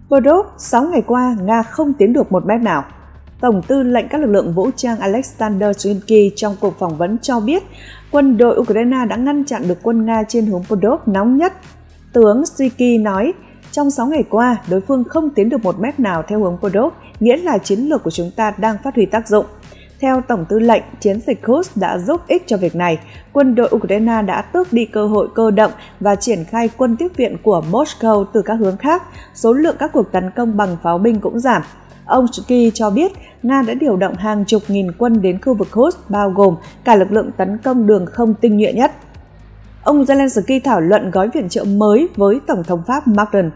Bordeaux, 6 ngày qua, Nga không tiến được một mét nào. Tổng tư lệnh các lực lượng vũ trang Alexander Zinki trong cuộc phỏng vấn cho biết quân đội Ukraine đã ngăn chặn được quân Nga trên hướng Podov nóng nhất. Tướng Zinki nói, trong 6 ngày qua, đối phương không tiến được một mét nào theo hướng Podov, nghĩa là chiến lược của chúng ta đang phát huy tác dụng. Theo Tổng tư lệnh, chiến dịch Kurs đã giúp ích cho việc này. Quân đội Ukraine đã tước đi cơ hội cơ động và triển khai quân tiếp viện của Moscow từ các hướng khác. Số lượng các cuộc tấn công bằng pháo binh cũng giảm. Ông Chucky cho biết Nga đã điều động hàng chục nghìn quân đến khu vực Kurs bao gồm cả lực lượng tấn công đường không tinh nhuệ nhất. Ông Zelensky thảo luận gói viện trợ mới với Tổng thống Pháp Macron.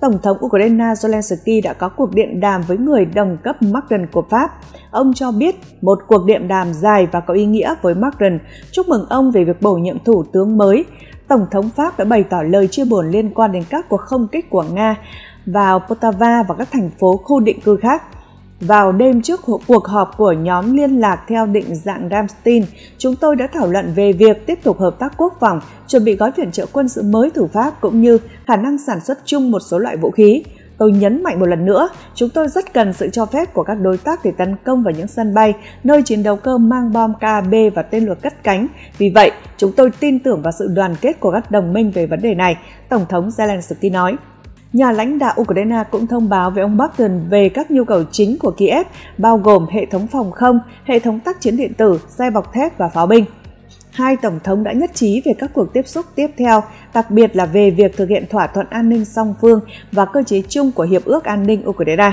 Tổng thống Ukraine Zelensky đã có cuộc điện đàm với người đồng cấp Macron của Pháp. Ông cho biết một cuộc điện đàm dài và có ý nghĩa với Macron, chúc mừng ông về việc bổ nhiệm thủ tướng mới. Tổng thống Pháp đã bày tỏ lời chia buồn liên quan đến các cuộc không kích của Nga vào Poltava và các thành phố khu định cư khác. Vào đêm trước cuộc họp của nhóm liên lạc theo định dạng Ramstein, chúng tôi đã thảo luận về việc tiếp tục hợp tác quốc phòng, chuẩn bị gói viện trợ quân sự mới từ Pháp cũng như khả năng sản xuất chung một số loại vũ khí. Tôi nhấn mạnh một lần nữa, chúng tôi rất cần sự cho phép của các đối tác để tấn công vào những sân bay nơi chiến đấu cơ mang bom KB và tên lửa cất cánh. Vì vậy, chúng tôi tin tưởng vào sự đoàn kết của các đồng minh về vấn đề này, Tổng thống Zelensky nói. Nhà lãnh đạo Ukraine cũng thông báo với ông Biden về các nhu cầu chính của Kiev, bao gồm hệ thống phòng không, hệ thống tác chiến điện tử, xe bọc thép và pháo binh. Hai tổng thống đã nhất trí về các cuộc tiếp xúc tiếp theo, đặc biệt là về việc thực hiện thỏa thuận an ninh song phương và cơ chế chung của Hiệp ước An ninh Ukraine.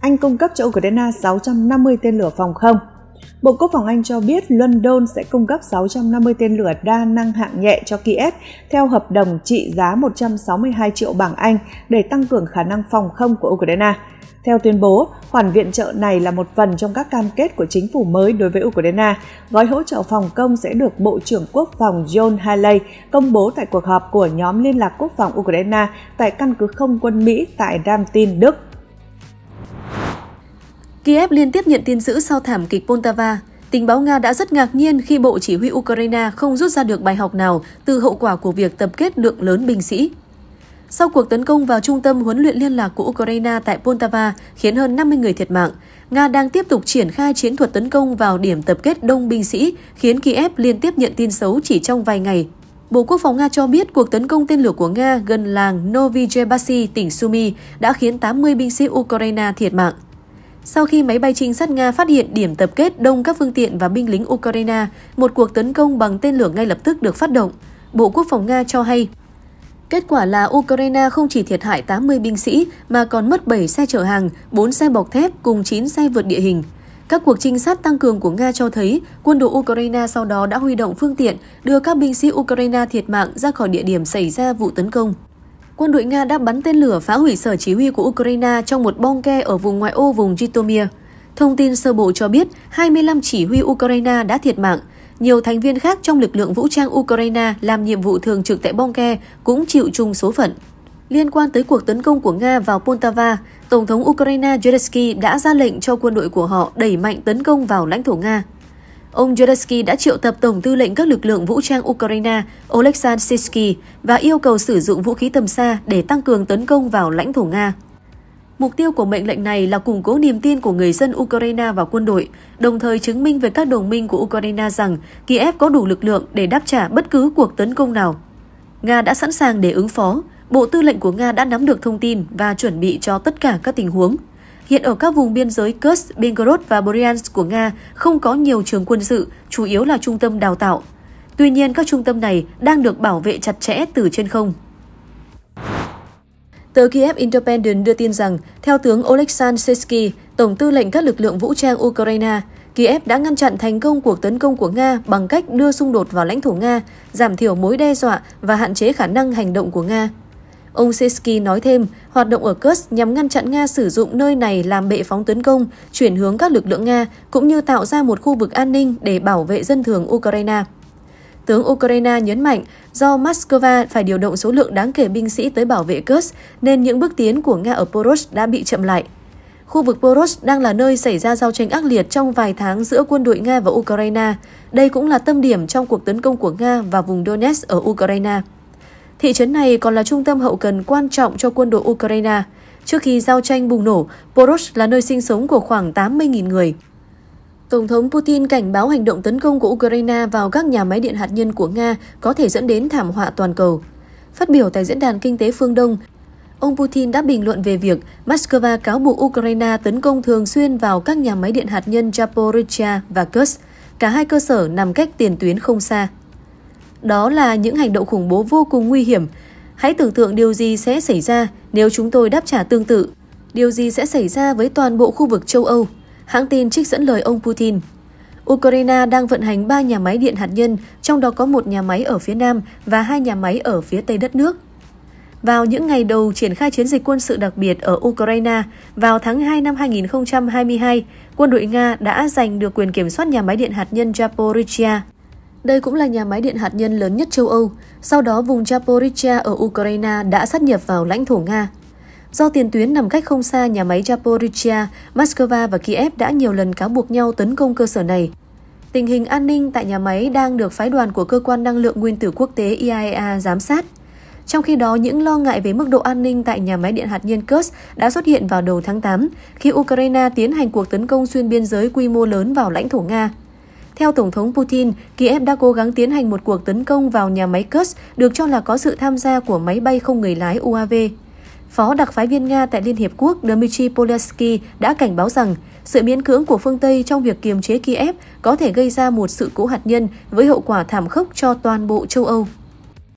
Anh cung cấp cho Ukraine 650 tên lửa phòng không, Bộ Quốc phòng Anh cho biết London sẽ cung cấp 650 tên lửa đa năng hạng nhẹ cho Kiev theo hợp đồng trị giá 162 triệu bảng Anh để tăng cường khả năng phòng không của Ukraine. Theo tuyên bố, khoản viện trợ này là một phần trong các cam kết của chính phủ mới đối với Ukraine. Gói hỗ trợ phòng công sẽ được Bộ trưởng Quốc phòng John Haley công bố tại cuộc họp của nhóm liên lạc quốc phòng Ukraine tại căn cứ không quân Mỹ tại Ramtin, Đức. Kiev liên tiếp nhận tin dữ sau thảm kịch Poltava. Tình báo Nga đã rất ngạc nhiên khi Bộ Chỉ huy Ukraine không rút ra được bài học nào từ hậu quả của việc tập kết lượng lớn binh sĩ. Sau cuộc tấn công vào trung tâm huấn luyện liên lạc của Ukraine tại Poltava khiến hơn 50 người thiệt mạng, Nga đang tiếp tục triển khai chiến thuật tấn công vào điểm tập kết đông binh sĩ, khiến Kiev liên tiếp nhận tin xấu chỉ trong vài ngày. Bộ Quốc phòng Nga cho biết cuộc tấn công tên lửa của Nga gần làng Novichebasy, tỉnh Sumy đã khiến 80 binh sĩ Ukraine thiệt mạng. Sau khi máy bay trinh sát Nga phát hiện điểm tập kết đông các phương tiện và binh lính Ukraine, một cuộc tấn công bằng tên lửa ngay lập tức được phát động, Bộ Quốc phòng Nga cho hay. Kết quả là Ukraine không chỉ thiệt hại 80 binh sĩ mà còn mất 7 xe chở hàng, 4 xe bọc thép cùng 9 xe vượt địa hình. Các cuộc trinh sát tăng cường của Nga cho thấy quân đội Ukraine sau đó đã huy động phương tiện đưa các binh sĩ Ukraine thiệt mạng ra khỏi địa điểm xảy ra vụ tấn công quân đội Nga đã bắn tên lửa phá hủy sở chỉ huy của Ukraine trong một bong ke ở vùng ngoại ô vùng Jitomir. Thông tin sơ bộ cho biết 25 chỉ huy Ukraine đã thiệt mạng. Nhiều thành viên khác trong lực lượng vũ trang Ukraine làm nhiệm vụ thường trực tại bong ke cũng chịu chung số phận. Liên quan tới cuộc tấn công của Nga vào Poltava, Tổng thống Ukraine Zelensky đã ra lệnh cho quân đội của họ đẩy mạnh tấn công vào lãnh thổ Nga ông Zelensky đã triệu tập Tổng tư lệnh các lực lượng vũ trang Ukraine Oleksandr Sisky và yêu cầu sử dụng vũ khí tầm xa để tăng cường tấn công vào lãnh thổ Nga. Mục tiêu của mệnh lệnh này là củng cố niềm tin của người dân Ukraine và quân đội, đồng thời chứng minh với các đồng minh của Ukraine rằng Kiev có đủ lực lượng để đáp trả bất cứ cuộc tấn công nào. Nga đã sẵn sàng để ứng phó, Bộ Tư lệnh của Nga đã nắm được thông tin và chuẩn bị cho tất cả các tình huống. Hiện ở các vùng biên giới Kursk, Belgorod và Bryansk của Nga không có nhiều trường quân sự, chủ yếu là trung tâm đào tạo. Tuy nhiên, các trung tâm này đang được bảo vệ chặt chẽ từ trên không. Tờ Kiev Independent đưa tin rằng, theo tướng Oleksandr Sesky, Tổng tư lệnh các lực lượng vũ trang Ukraine, Kiev đã ngăn chặn thành công cuộc tấn công của Nga bằng cách đưa xung đột vào lãnh thổ Nga, giảm thiểu mối đe dọa và hạn chế khả năng hành động của Nga. Ông Sesky nói thêm, hoạt động ở Kursk nhằm ngăn chặn Nga sử dụng nơi này làm bệ phóng tấn công, chuyển hướng các lực lượng Nga, cũng như tạo ra một khu vực an ninh để bảo vệ dân thường Ukraine. Tướng Ukraine nhấn mạnh, do Moscow phải điều động số lượng đáng kể binh sĩ tới bảo vệ Kursk, nên những bước tiến của Nga ở Porosh đã bị chậm lại. Khu vực Porosh đang là nơi xảy ra giao tranh ác liệt trong vài tháng giữa quân đội Nga và Ukraine. Đây cũng là tâm điểm trong cuộc tấn công của Nga vào vùng Donetsk ở Ukraine. Thị trấn này còn là trung tâm hậu cần quan trọng cho quân đội Ukraine. Trước khi giao tranh bùng nổ, Porosh là nơi sinh sống của khoảng 80.000 người. Tổng thống Putin cảnh báo hành động tấn công của Ukraine vào các nhà máy điện hạt nhân của Nga có thể dẫn đến thảm họa toàn cầu. Phát biểu tại Diễn đàn Kinh tế Phương Đông, ông Putin đã bình luận về việc Moscow cáo buộc Ukraine tấn công thường xuyên vào các nhà máy điện hạt nhân Zaporizhia và Kursk. Cả hai cơ sở nằm cách tiền tuyến không xa. Đó là những hành động khủng bố vô cùng nguy hiểm. Hãy tưởng tượng điều gì sẽ xảy ra nếu chúng tôi đáp trả tương tự. Điều gì sẽ xảy ra với toàn bộ khu vực châu Âu? Hãng tin trích dẫn lời ông Putin. Ukraine đang vận hành 3 nhà máy điện hạt nhân, trong đó có một nhà máy ở phía nam và hai nhà máy ở phía tây đất nước. Vào những ngày đầu triển khai chiến dịch quân sự đặc biệt ở Ukraine, vào tháng 2 năm 2022, quân đội Nga đã giành được quyền kiểm soát nhà máy điện hạt nhân Zaporizhia. Đây cũng là nhà máy điện hạt nhân lớn nhất châu Âu. Sau đó, vùng Zaporizhia ở Ukraine đã sát nhập vào lãnh thổ Nga. Do tiền tuyến nằm cách không xa nhà máy Zaporizhia, Moscow và Kiev đã nhiều lần cáo buộc nhau tấn công cơ sở này. Tình hình an ninh tại nhà máy đang được phái đoàn của Cơ quan Năng lượng Nguyên tử Quốc tế IAEA e giám sát. Trong khi đó, những lo ngại về mức độ an ninh tại nhà máy điện hạt nhân Kursk đã xuất hiện vào đầu tháng 8, khi Ukraine tiến hành cuộc tấn công xuyên biên giới quy mô lớn vào lãnh thổ Nga. Theo Tổng thống Putin, Kiev đã cố gắng tiến hành một cuộc tấn công vào nhà máy Kursk, được cho là có sự tham gia của máy bay không người lái UAV. Phó đặc phái viên Nga tại Liên Hiệp Quốc Dmitry Polesky đã cảnh báo rằng sự miễn cưỡng của phương Tây trong việc kiềm chế Kiev có thể gây ra một sự cố hạt nhân với hậu quả thảm khốc cho toàn bộ châu Âu.